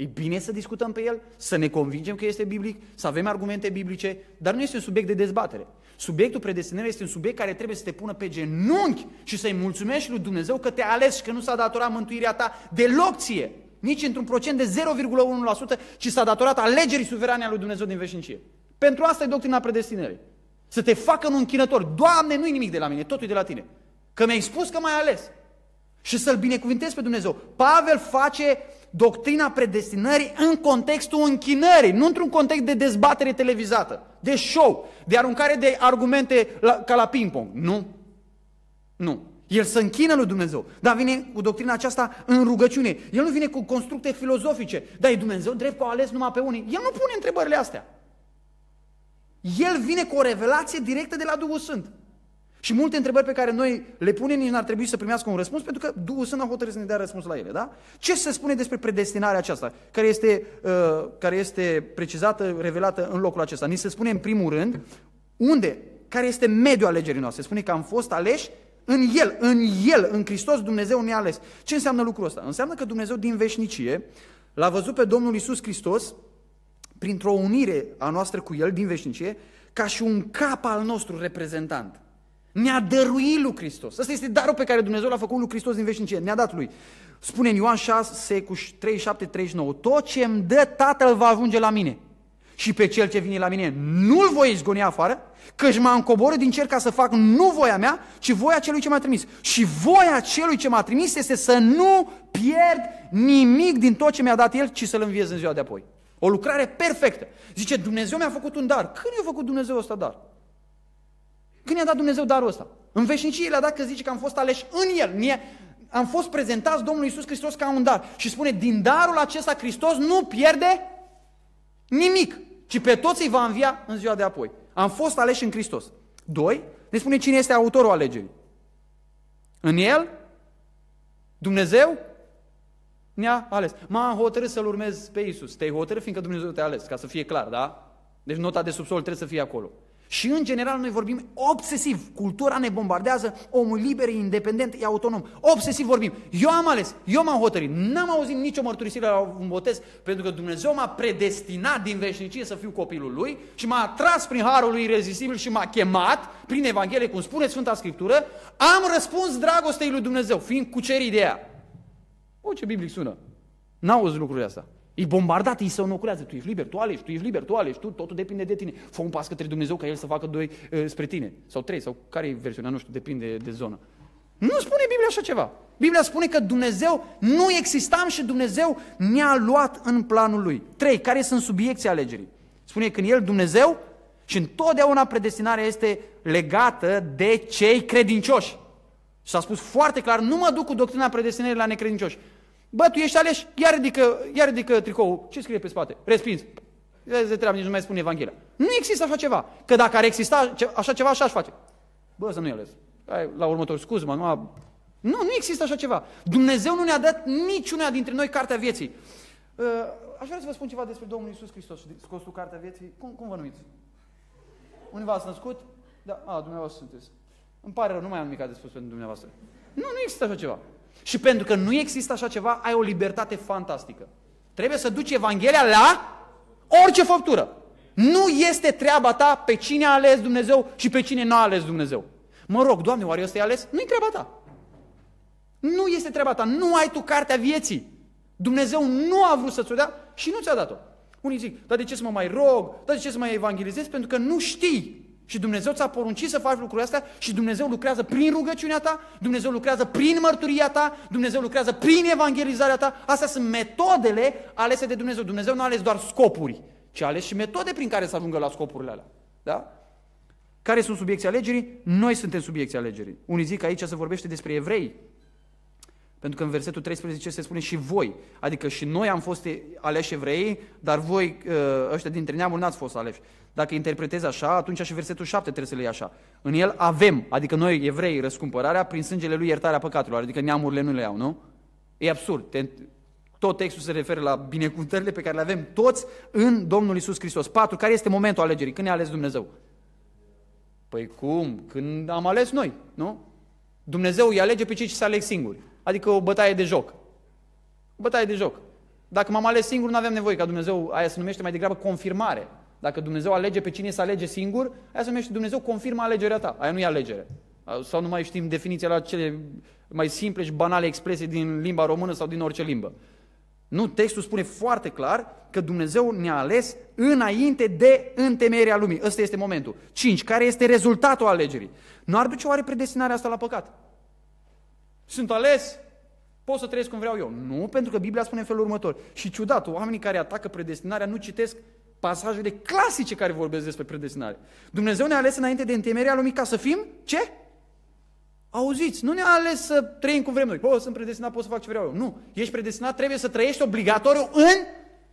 E bine să discutăm pe el, să ne convingem că este biblic, să avem argumente biblice, dar nu este un subiect de dezbatere. Subiectul predestinării este un subiect care trebuie să te pună pe genunchi și să-i mulțumești lui Dumnezeu că te ales și că nu s-a datorat mântuirea ta deloc ție, nici într-un procent de 0,1%, ci s-a datorat alegerii suverane a lui Dumnezeu din veșnicie. Pentru asta e doctrina predestinării. Să te facă un închinător. Doamne, nu-i nimic de la mine, totul e de la tine. Că mi-ai spus că m-ai ales. Și să-L binecuvintezi pe Dumnezeu. Pavel face doctrina predestinării în contextul închinării, nu într-un context de dezbatere televizată, de show, de aruncare de argumente la, ca la ping-pong. Nu. Nu. El se închină lui Dumnezeu, dar vine cu doctrina aceasta în rugăciune. El nu vine cu constructe filozofice. Dar e Dumnezeu drept că a ales numai pe unii. El nu pune întrebările astea. El vine cu o revelație directă de la Duhul Sfânt. Și multe întrebări pe care noi le punem nici n-ar trebui să primească un răspuns, pentru că Duhul Sfânt a hotărât să ne dea răspuns la ele. Da? Ce se spune despre predestinarea aceasta, care este, uh, care este precizată, revelată în locul acesta? Ni se spune în primul rând unde, care este mediul alegerii noastre. Se spune că am fost aleși în El, în El, în Hristos, Dumnezeu ne-a ales. Ce înseamnă lucrul ăsta? Înseamnă că Dumnezeu din veșnicie l-a văzut pe Domnul Isus Hristos printr-o unire a noastră cu El din veșnicie, ca și un cap al nostru reprezentant. Ne-a dăruit lui Hristos. Asta este darul pe care Dumnezeu l-a făcut lui Hristos din veșnicie. Ne-a dat lui. Spune în Ioan 6, 37, 39. Tot ce îmi dă Tatăl va ajunge la mine. Și pe cel ce vine la mine nu-l voi izgoni afară, căci m-am coborât din cer ca să fac nu voia mea, ci voia celui ce m-a trimis. Și voia celui ce m-a trimis este să nu pierd nimic din tot ce mi-a dat el, ci să-l înviez în ziua de apoi. O lucrare perfectă. Zice, Dumnezeu mi-a făcut un dar. Când i-a făcut Dumnezeu ăsta dar? Când i-a dat Dumnezeu darul ăsta? În veșnicie le-a dat că zice că am fost aleși în el. Am fost prezentați Domnului Isus Hristos ca un dar. Și spune, din darul acesta Hristos nu pierde nimic, ci pe toți îi va învia în ziua de apoi. Am fost aleși în Hristos. Doi, ne spune cine este autorul alegerii. În el, Dumnezeu ne-a ales. M-am hotărât să-L urmez pe Isus. Te-ai hotărât fiindcă Dumnezeu te-a ales, ca să fie clar, da? Deci nota de subsol trebuie să fie acolo. Și în general noi vorbim obsesiv, cultura ne bombardează, omul liber independent, e autonom. Obsesiv vorbim, eu am ales, eu m-am hotărât, n-am auzit nicio mărturisire la un botez, pentru că Dumnezeu m-a predestinat din veșnicie să fiu copilul Lui și m-a atras prin Harul Lui irezistibil și m-a chemat prin Evanghelie, cum spune Sfânta Scriptură, am răspuns dragostei Lui Dumnezeu, fiind cucerit de ea. O, ce biblic sună! N-auzi lucrurile astea. E bombardat, îi se înoculează. Tu ești liber, tu alegi, tu ești liber, tu alegi, tu, totul depinde de tine. Fă un pas către Dumnezeu ca El să facă doi e, eh, spre tine. Sau trei, sau care e versiunea, nu știu, depinde de zonă. Nu spune Biblia așa ceva. Biblia spune că Dumnezeu nu existam și Dumnezeu ne-a luat în planul Lui. Trei, care sunt subiecții alegerii? Spune că în El Dumnezeu și întotdeauna predestinarea este legată de cei credincioși. Și s-a spus foarte clar, nu mă duc cu doctrina predestinării la necredincioși. Bă, tu ești aleș, iar ridică, iar ridică tricoul. Ce scrie pe spate? Respins. De treabă, nici nu mai spune Evanghelia. Nu există așa ceva. Că dacă ar exista așa ceva, așa aș face. Bă, să nu i ales. Hai, la următor, scuz mă, nu a... Nu, nu există așa ceva. Dumnezeu nu ne-a dat niciuna dintre noi cartea vieții. Uh, aș vrea să vă spun ceva despre Domnul Isus Hristos, scosul cartea vieții. Cum, cum vă numiți? Unde v-ați născut? Da, a, dumneavoastră sunteți. Îmi pare rău, nu mai am nimic de spus pentru dumneavoastră. Nu, nu există așa ceva. Și pentru că nu există așa ceva, ai o libertate fantastică. Trebuie să duci Evanghelia la orice făptură. Nu este treaba ta pe cine a ales Dumnezeu și pe cine nu a ales Dumnezeu. Mă rog, Doamne, oare eu să ales? Nu-i treaba ta. Nu este treaba ta. Nu ai tu cartea vieții. Dumnezeu nu a vrut să-ți o dea și nu ți-a dat-o. Unii zic, dar de ce să mă mai rog? Dar de ce să mai evangelizez? Pentru că nu știi și Dumnezeu ți-a poruncit să faci lucrurile astea și Dumnezeu lucrează prin rugăciunea ta, Dumnezeu lucrează prin mărturia ta, Dumnezeu lucrează prin evangelizarea ta. Astea sunt metodele alese de Dumnezeu. Dumnezeu nu a ales doar scopuri, ci a ales și metode prin care să ajungă la scopurile alea. Da? Care sunt subiecții alegerii? Noi suntem subiecții alegerii. Unii zic că aici se vorbește despre evrei, pentru că în versetul 13 se spune și voi, adică și noi am fost aleși evrei, dar voi uh, ăștia dintre neamuri n-ați fost aleși. Dacă interpretezi așa, atunci și versetul 7 trebuie să le iei așa. În el avem, adică noi evrei, răscumpărarea, prin sângele lui iertarea păcatelor, adică neamurile nu le iau, nu? E absurd. tot textul se referă la binecuvântările pe care le avem toți în Domnul Isus Hristos. 4. Care este momentul alegerii? Când ne-a ales Dumnezeu? Păi cum? Când am ales noi, nu? Dumnezeu îi alege pe cei ce se aleg singuri. Adică o bătaie de joc. O bătaie de joc. Dacă m-am ales singur, nu aveam nevoie ca Dumnezeu, aia se numește mai degrabă confirmare. Dacă Dumnezeu alege pe cine să alege singur, aia se numește Dumnezeu confirmă alegerea ta. Aia nu e alegere. Sau nu mai știm definiția la cele mai simple și banale expresii din limba română sau din orice limbă. Nu, textul spune foarte clar că Dumnezeu ne-a ales înainte de întemeierea lumii. Ăsta este momentul. 5. Care este rezultatul alegerii? Nu ar duce oare predestinarea asta la păcat? Sunt ales, pot să trăiesc cum vreau eu. Nu, pentru că Biblia spune în felul următor. Și ciudat, oamenii care atacă predestinarea nu citesc pasajele clasice care vorbesc despre predestinare. Dumnezeu ne-a ales înainte de întemerea lumii ca să fim ce? Auziți, nu ne-a ales să trăim cum vrem noi. Bă, sunt predestinat, pot să fac ce vreau eu. Nu, ești predestinat, trebuie să trăiești obligatoriu în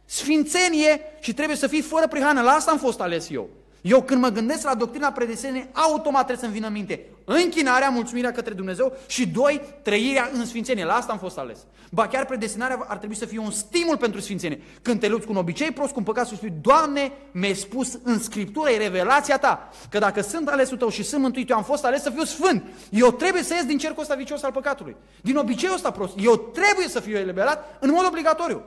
sfințenie și trebuie să fii fără prihană. La asta am fost ales eu. Eu când mă gândesc la doctrina predestinării, automat trebuie să-mi vină minte închinarea, mulțumirea către Dumnezeu și doi, trăirea în sfințenie. La asta am fost ales. Ba chiar predestinarea ar trebui să fie un stimul pentru sfințenie. Când te lupți cu un obicei prost, cu un păcat, să spui, Doamne, mi-ai spus în Scriptură, e revelația ta, că dacă sunt alesul tău și sunt mântuit, eu am fost ales să fiu sfânt. Eu trebuie să ies din cercul ăsta vicios al păcatului, din obiceiul ăsta prost. Eu trebuie să fiu eliberat în mod obligatoriu.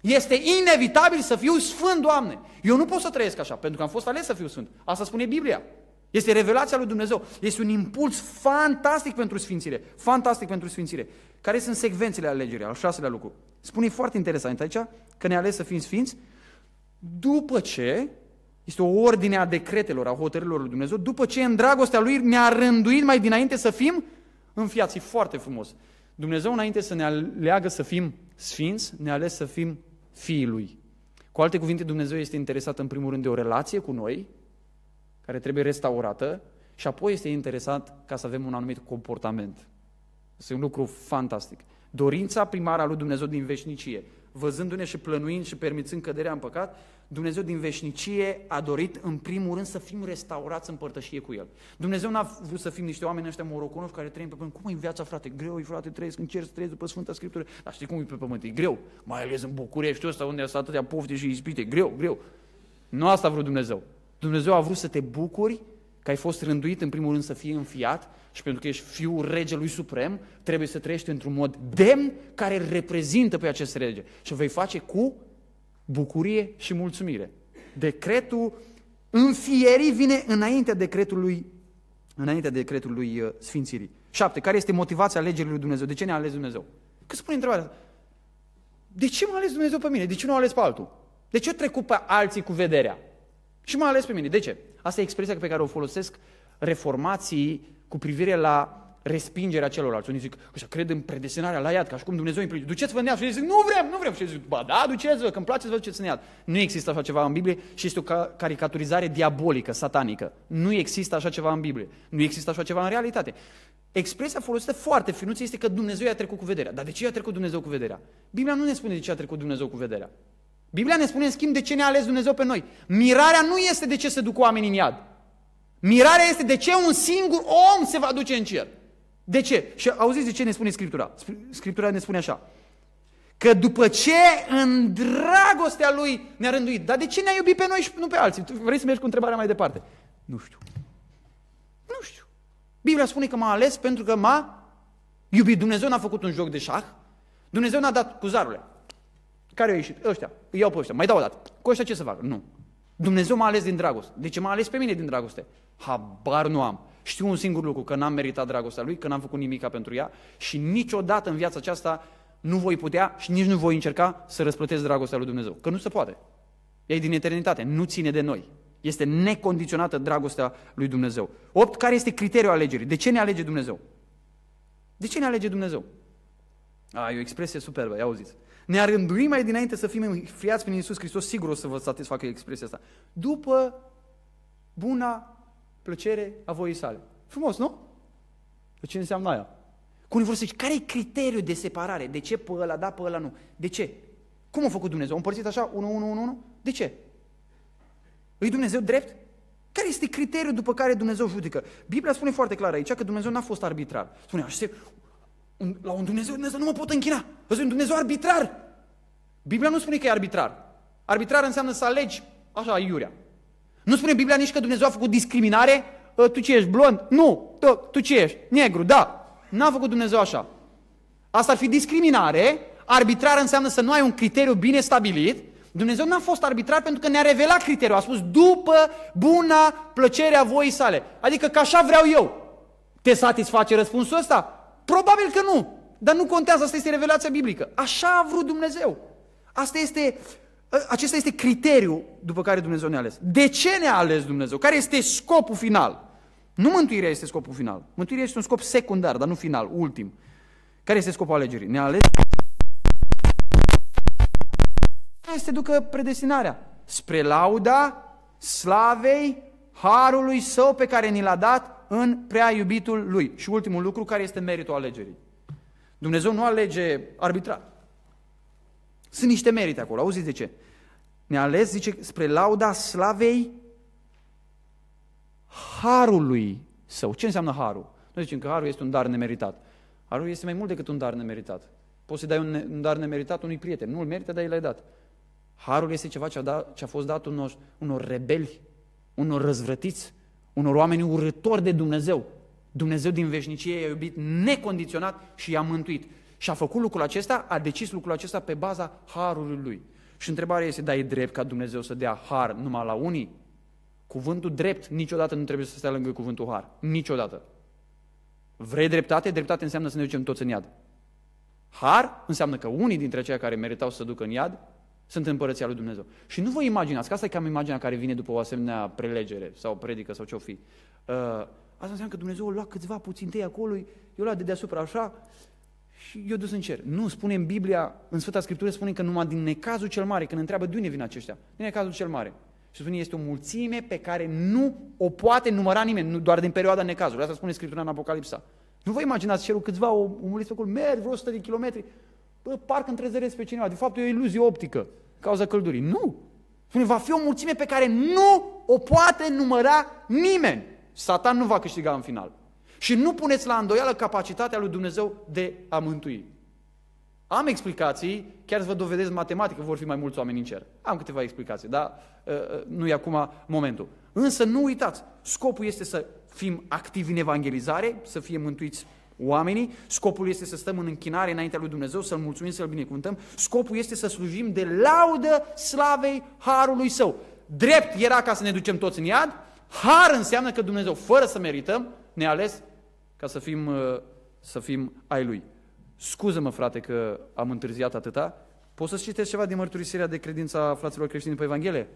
Este inevitabil să fiu sfânt, Doamne. Eu nu pot să trăiesc așa, pentru că am fost ales să fiu sfânt. Asta spune Biblia. Este revelația lui Dumnezeu. Este un impuls fantastic pentru sfințire. Fantastic pentru sfințire. Care sunt secvențele alegerii? Al șaselea lucru. Spune foarte interesant aici că ne ales să fim sfinți după ce este o ordine a decretelor, a hotărârilor lui Dumnezeu, după ce în dragostea lui ne-a rânduit mai dinainte să fim în fiații foarte frumos. Dumnezeu înainte să ne aleagă să fim sfinți, ne ales să fim fiii lui. Cu alte cuvinte, Dumnezeu este interesat în primul rând de o relație cu noi, care trebuie restaurată, și apoi este interesat ca să avem un anumit comportament. Este un lucru fantastic. Dorința primară a lui Dumnezeu din veșnicie văzându-ne și plănuind și permițând căderea în păcat, Dumnezeu din veșnicie a dorit în primul rând să fim restaurați în părtășie cu El. Dumnezeu n-a vrut să fim niște oameni ăștia moroconoși care trăim pe pământ. Cum e în viața, frate? Greu e, frate, trăiesc în cer, trăiesc după Sfânta Scriptură. Dar știi cum e pe pământ? E greu. Mai ales în București ăsta unde sunt atâtea pofte și ispite. Greu, greu. Nu asta a vrut Dumnezeu. Dumnezeu a vrut să te bucuri că ai fost rânduit în primul rând să fii înfiat și pentru că ești fiul regelui suprem, trebuie să trăiești într-un mod demn care reprezintă pe acest rege și vei face cu bucurie și mulțumire. Decretul înfierii vine înaintea decretului, înaintea decretului uh, sfințirii. 7. Care este motivația alegerii lui Dumnezeu? De ce ne-a ales Dumnezeu? Că spune întrebarea, de ce m-a ales Dumnezeu pe mine? De ce nu a ales pe altul? De ce a trecut pe alții cu vederea? Și mai ales pe mine. De ce? Asta e expresia pe care o folosesc reformații cu privire la respingerea celorlalți. Unii zic, așa, cred în predestinarea la iad, ca și cum Dumnezeu îi Duceți-vă în iad. Și zic, nu vrem, nu vrem. Și zic, ba da, duceți-vă, că îmi place să vă duceți în iad. Nu există așa ceva în Biblie și este o caricaturizare diabolică, satanică. Nu există așa ceva în Biblie. Nu există așa ceva în realitate. Expresia folosită foarte finuță este că Dumnezeu i-a trecut cu vederea. Dar de ce i-a trecut Dumnezeu cu vederea? Biblia nu ne spune de ce a trecut Dumnezeu cu vederea. Biblia ne spune, în schimb, de ce ne-a ales Dumnezeu pe noi. Mirarea nu este de ce se duc oamenii în iad. Mirarea este de ce un singur om se va duce în cer. De ce? Și auziți de ce ne spune Scriptura. Scriptura ne spune așa. Că după ce în dragostea lui ne-a rânduit. Dar de ce ne-a iubit pe noi și nu pe alții? Tu vrei să mergi cu întrebarea mai departe? Nu știu. Nu știu. Biblia spune că m-a ales pentru că m-a iubit. Dumnezeu n-a făcut un joc de șah. Dumnezeu n-a dat cu zarurile. Care au ieșit? Ăștia. Îi iau pe ăștia. Mai dau o dată. Cu ăștia ce să fac? Nu. Dumnezeu m-a ales din dragoste. De ce m-a ales pe mine din dragoste? Habar nu am. Știu un singur lucru, că n-am meritat dragostea lui, că n-am făcut nimica pentru ea și niciodată în viața aceasta nu voi putea și nici nu voi încerca să răsplătesc dragostea lui Dumnezeu. Că nu se poate. Ea e din eternitate, nu ține de noi. Este necondiționată dragostea lui Dumnezeu. 8. Care este criteriul alegerii? De ce ne alege Dumnezeu? De ce ne alege Dumnezeu? A, e o expresie superbă, ia auziți ne-a rânduit mai dinainte să fim înfriați prin Iisus Hristos, sigur o să vă satisfacă expresia asta, după buna plăcere a voii sale. Frumos, nu? De ce înseamnă aia? Cu vor să zici, care e criteriul de separare? De ce pe ăla da, pe ăla nu? De ce? Cum a făcut Dumnezeu? A împărțit așa, 1, 1, 1, 1? De ce? Îi Dumnezeu drept? Care este criteriul după care Dumnezeu judecă? Biblia spune foarte clar aici că Dumnezeu n-a fost arbitrar. Spune, așa, un, la un Dumnezeu, Dumnezeu nu mă pot închina. Văzut, un Dumnezeu arbitrar. Biblia nu spune că e arbitrar. Arbitrar înseamnă să alegi așa, iurea. Nu spune Biblia nici că Dumnezeu a făcut discriminare, ă, tu ce ești blond? Nu, tu, tu ce ești? Negru, da. N-a făcut Dumnezeu așa. Asta ar fi discriminare, arbitrar înseamnă să nu ai un criteriu bine stabilit. Dumnezeu n-a fost arbitrar pentru că ne-a revelat criteriul, a spus după buna plăcerea voii sale. Adică că așa vreau eu. Te satisface răspunsul ăsta? Probabil că nu, dar nu contează, asta este revelația biblică. Așa a vrut Dumnezeu. Asta este, ă, acesta este criteriul după care Dumnezeu ne-a ales. De ce ne-a ales Dumnezeu? Care este scopul final? Nu mântuirea este scopul final. Mântuirea este un scop secundar, dar nu final, ultim. Care este scopul alegerii? Ne-a ales este ducă predestinarea spre lauda slavei harului său pe care ni l-a dat în prea iubitul lui. Și ultimul lucru, care este meritul alegerii? Dumnezeu nu alege arbitrar. Sunt niște merite acolo. Auziți de ce? Ne-a ales, zice, spre lauda slavei harului său. Ce înseamnă harul? Noi zicem că harul este un dar nemeritat. Harul este mai mult decât un dar nemeritat. Poți să dai un, un dar nemeritat unui prieten. Nu-l merită, dar i l-ai dat. Harul este ceva ce a, dat, ce a fost dat unor, unor rebeli, unor răzvrătiți, unor oameni urători de Dumnezeu. Dumnezeu din veșnicie i-a iubit necondiționat și i-a mântuit. Și a făcut lucrul acesta, a decis lucrul acesta pe baza harului lui. Și întrebarea este, da, e drept ca Dumnezeu să dea har numai la unii? Cuvântul drept niciodată nu trebuie să stea lângă cuvântul har. Niciodată. Vrei dreptate? Dreptate înseamnă să ne ducem toți în iad. Har înseamnă că unii dintre aceia care meritau să ducă în iad sunt împărăția lui Dumnezeu. Și nu vă imaginați, că asta e cam imaginea care vine după o asemenea prelegere sau predică sau ce-o fi. Uh, asta înseamnă că Dumnezeu a luat câțiva puțin tei acolo, i-a luat de deasupra așa și i-a dus în cer. Nu, spune în Biblia, în Sfânta Scriptură spune că numai din necazul cel mare, când întreabă de unde vin aceștia, din necazul cel mare. Și spune, este o mulțime pe care nu o poate număra nimeni, nu doar din perioada necazului. Asta spune Scriptura în Apocalipsa. Nu vă imaginați cerul câțiva o, o mulțime acolo, merg vreo 100 de kilometri, Bă, parcă întrezăresc pe cineva. De fapt, e o iluzie optică, cauza căldurii. Nu! Spune, va fi o mulțime pe care nu o poate număra nimeni. Satan nu va câștiga în final. Și nu puneți la îndoială capacitatea lui Dumnezeu de a mântui. Am explicații, chiar să vă dovedesc matematică, vor fi mai mulți oameni în cer. Am câteva explicații, dar uh, uh, nu e acum momentul. Însă nu uitați, scopul este să fim activi în evangelizare, să fie mântuiți oamenii, scopul este să stăm în închinare înaintea lui Dumnezeu, să-L mulțumim, să-L binecuvântăm, scopul este să slujim de laudă slavei Harului Său. Drept era ca să ne ducem toți în iad, har înseamnă că Dumnezeu, fără să merităm, ne ales ca să fim, uh, să fim ai Lui. Scuză-mă, frate, că am întârziat atâta. Poți să citești ceva din mărturisirea de credința fraților creștini pe Evanghelie?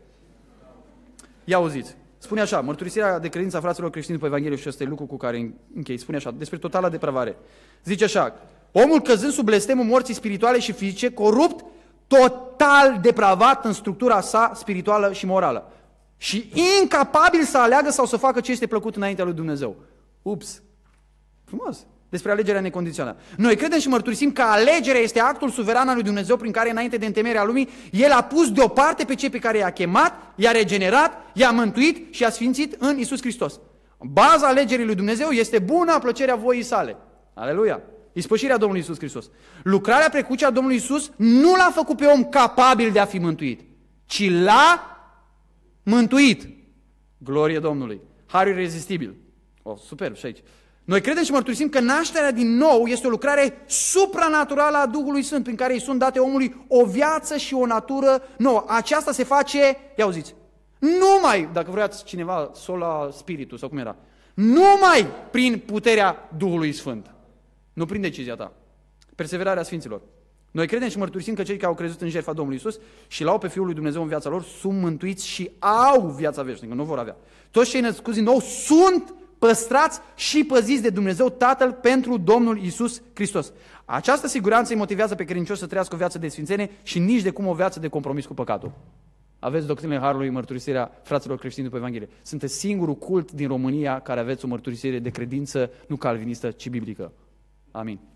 Ia auziți. Spune așa, mărturisirea de credință a fraților creștini după Evanghelie și este lucru cu care închei, spune așa, despre totala depravare. Zice așa, omul căzând sub blestemul morții spirituale și fizice, corupt, total depravat în structura sa spirituală și morală și incapabil să aleagă sau să facă ce este plăcut înaintea lui Dumnezeu. Ups! Frumos! despre alegerea necondiționată. Noi credem și mărturisim că alegerea este actul suveran al lui Dumnezeu prin care înainte de întemerea lumii, El a pus deoparte pe cei pe care i-a chemat, i-a regenerat, i-a mântuit și i-a sfințit în Isus Hristos. Baza alegerii lui Dumnezeu este bună plăcerea voii sale. Aleluia! Ispășirea Domnului Isus Hristos. Lucrarea precuce a Domnului Isus nu l-a făcut pe om capabil de a fi mântuit, ci l-a mântuit. Glorie Domnului! Har irezistibil. O, oh, superb și aici. Noi credem și mărturisim că nașterea din nou este o lucrare supranaturală a Duhului Sfânt, prin care îi sunt date omului o viață și o natură nouă. Aceasta se face, ia auziți, numai, dacă vreați cineva, sola spiritul sau cum era, numai prin puterea Duhului Sfânt. Nu prin decizia ta. Perseverarea Sfinților. Noi credem și mărturisim că cei care au crezut în jertfa Domnului Isus și l-au pe Fiul lui Dumnezeu în viața lor sunt mântuiți și au viața veșnică, nu vor avea. Toți cei născuți din nou sunt păstrați și păziți de Dumnezeu Tatăl pentru Domnul Isus Hristos. Această siguranță îi motivează pe credincios să trăiască o viață de sfințenie și nici de cum o viață de compromis cu păcatul. Aveți doctrinele Harului, mărturisirea fraților creștini după Evanghelie. Sunteți singurul cult din România care aveți o mărturisire de credință, nu calvinistă, ci biblică. Amin.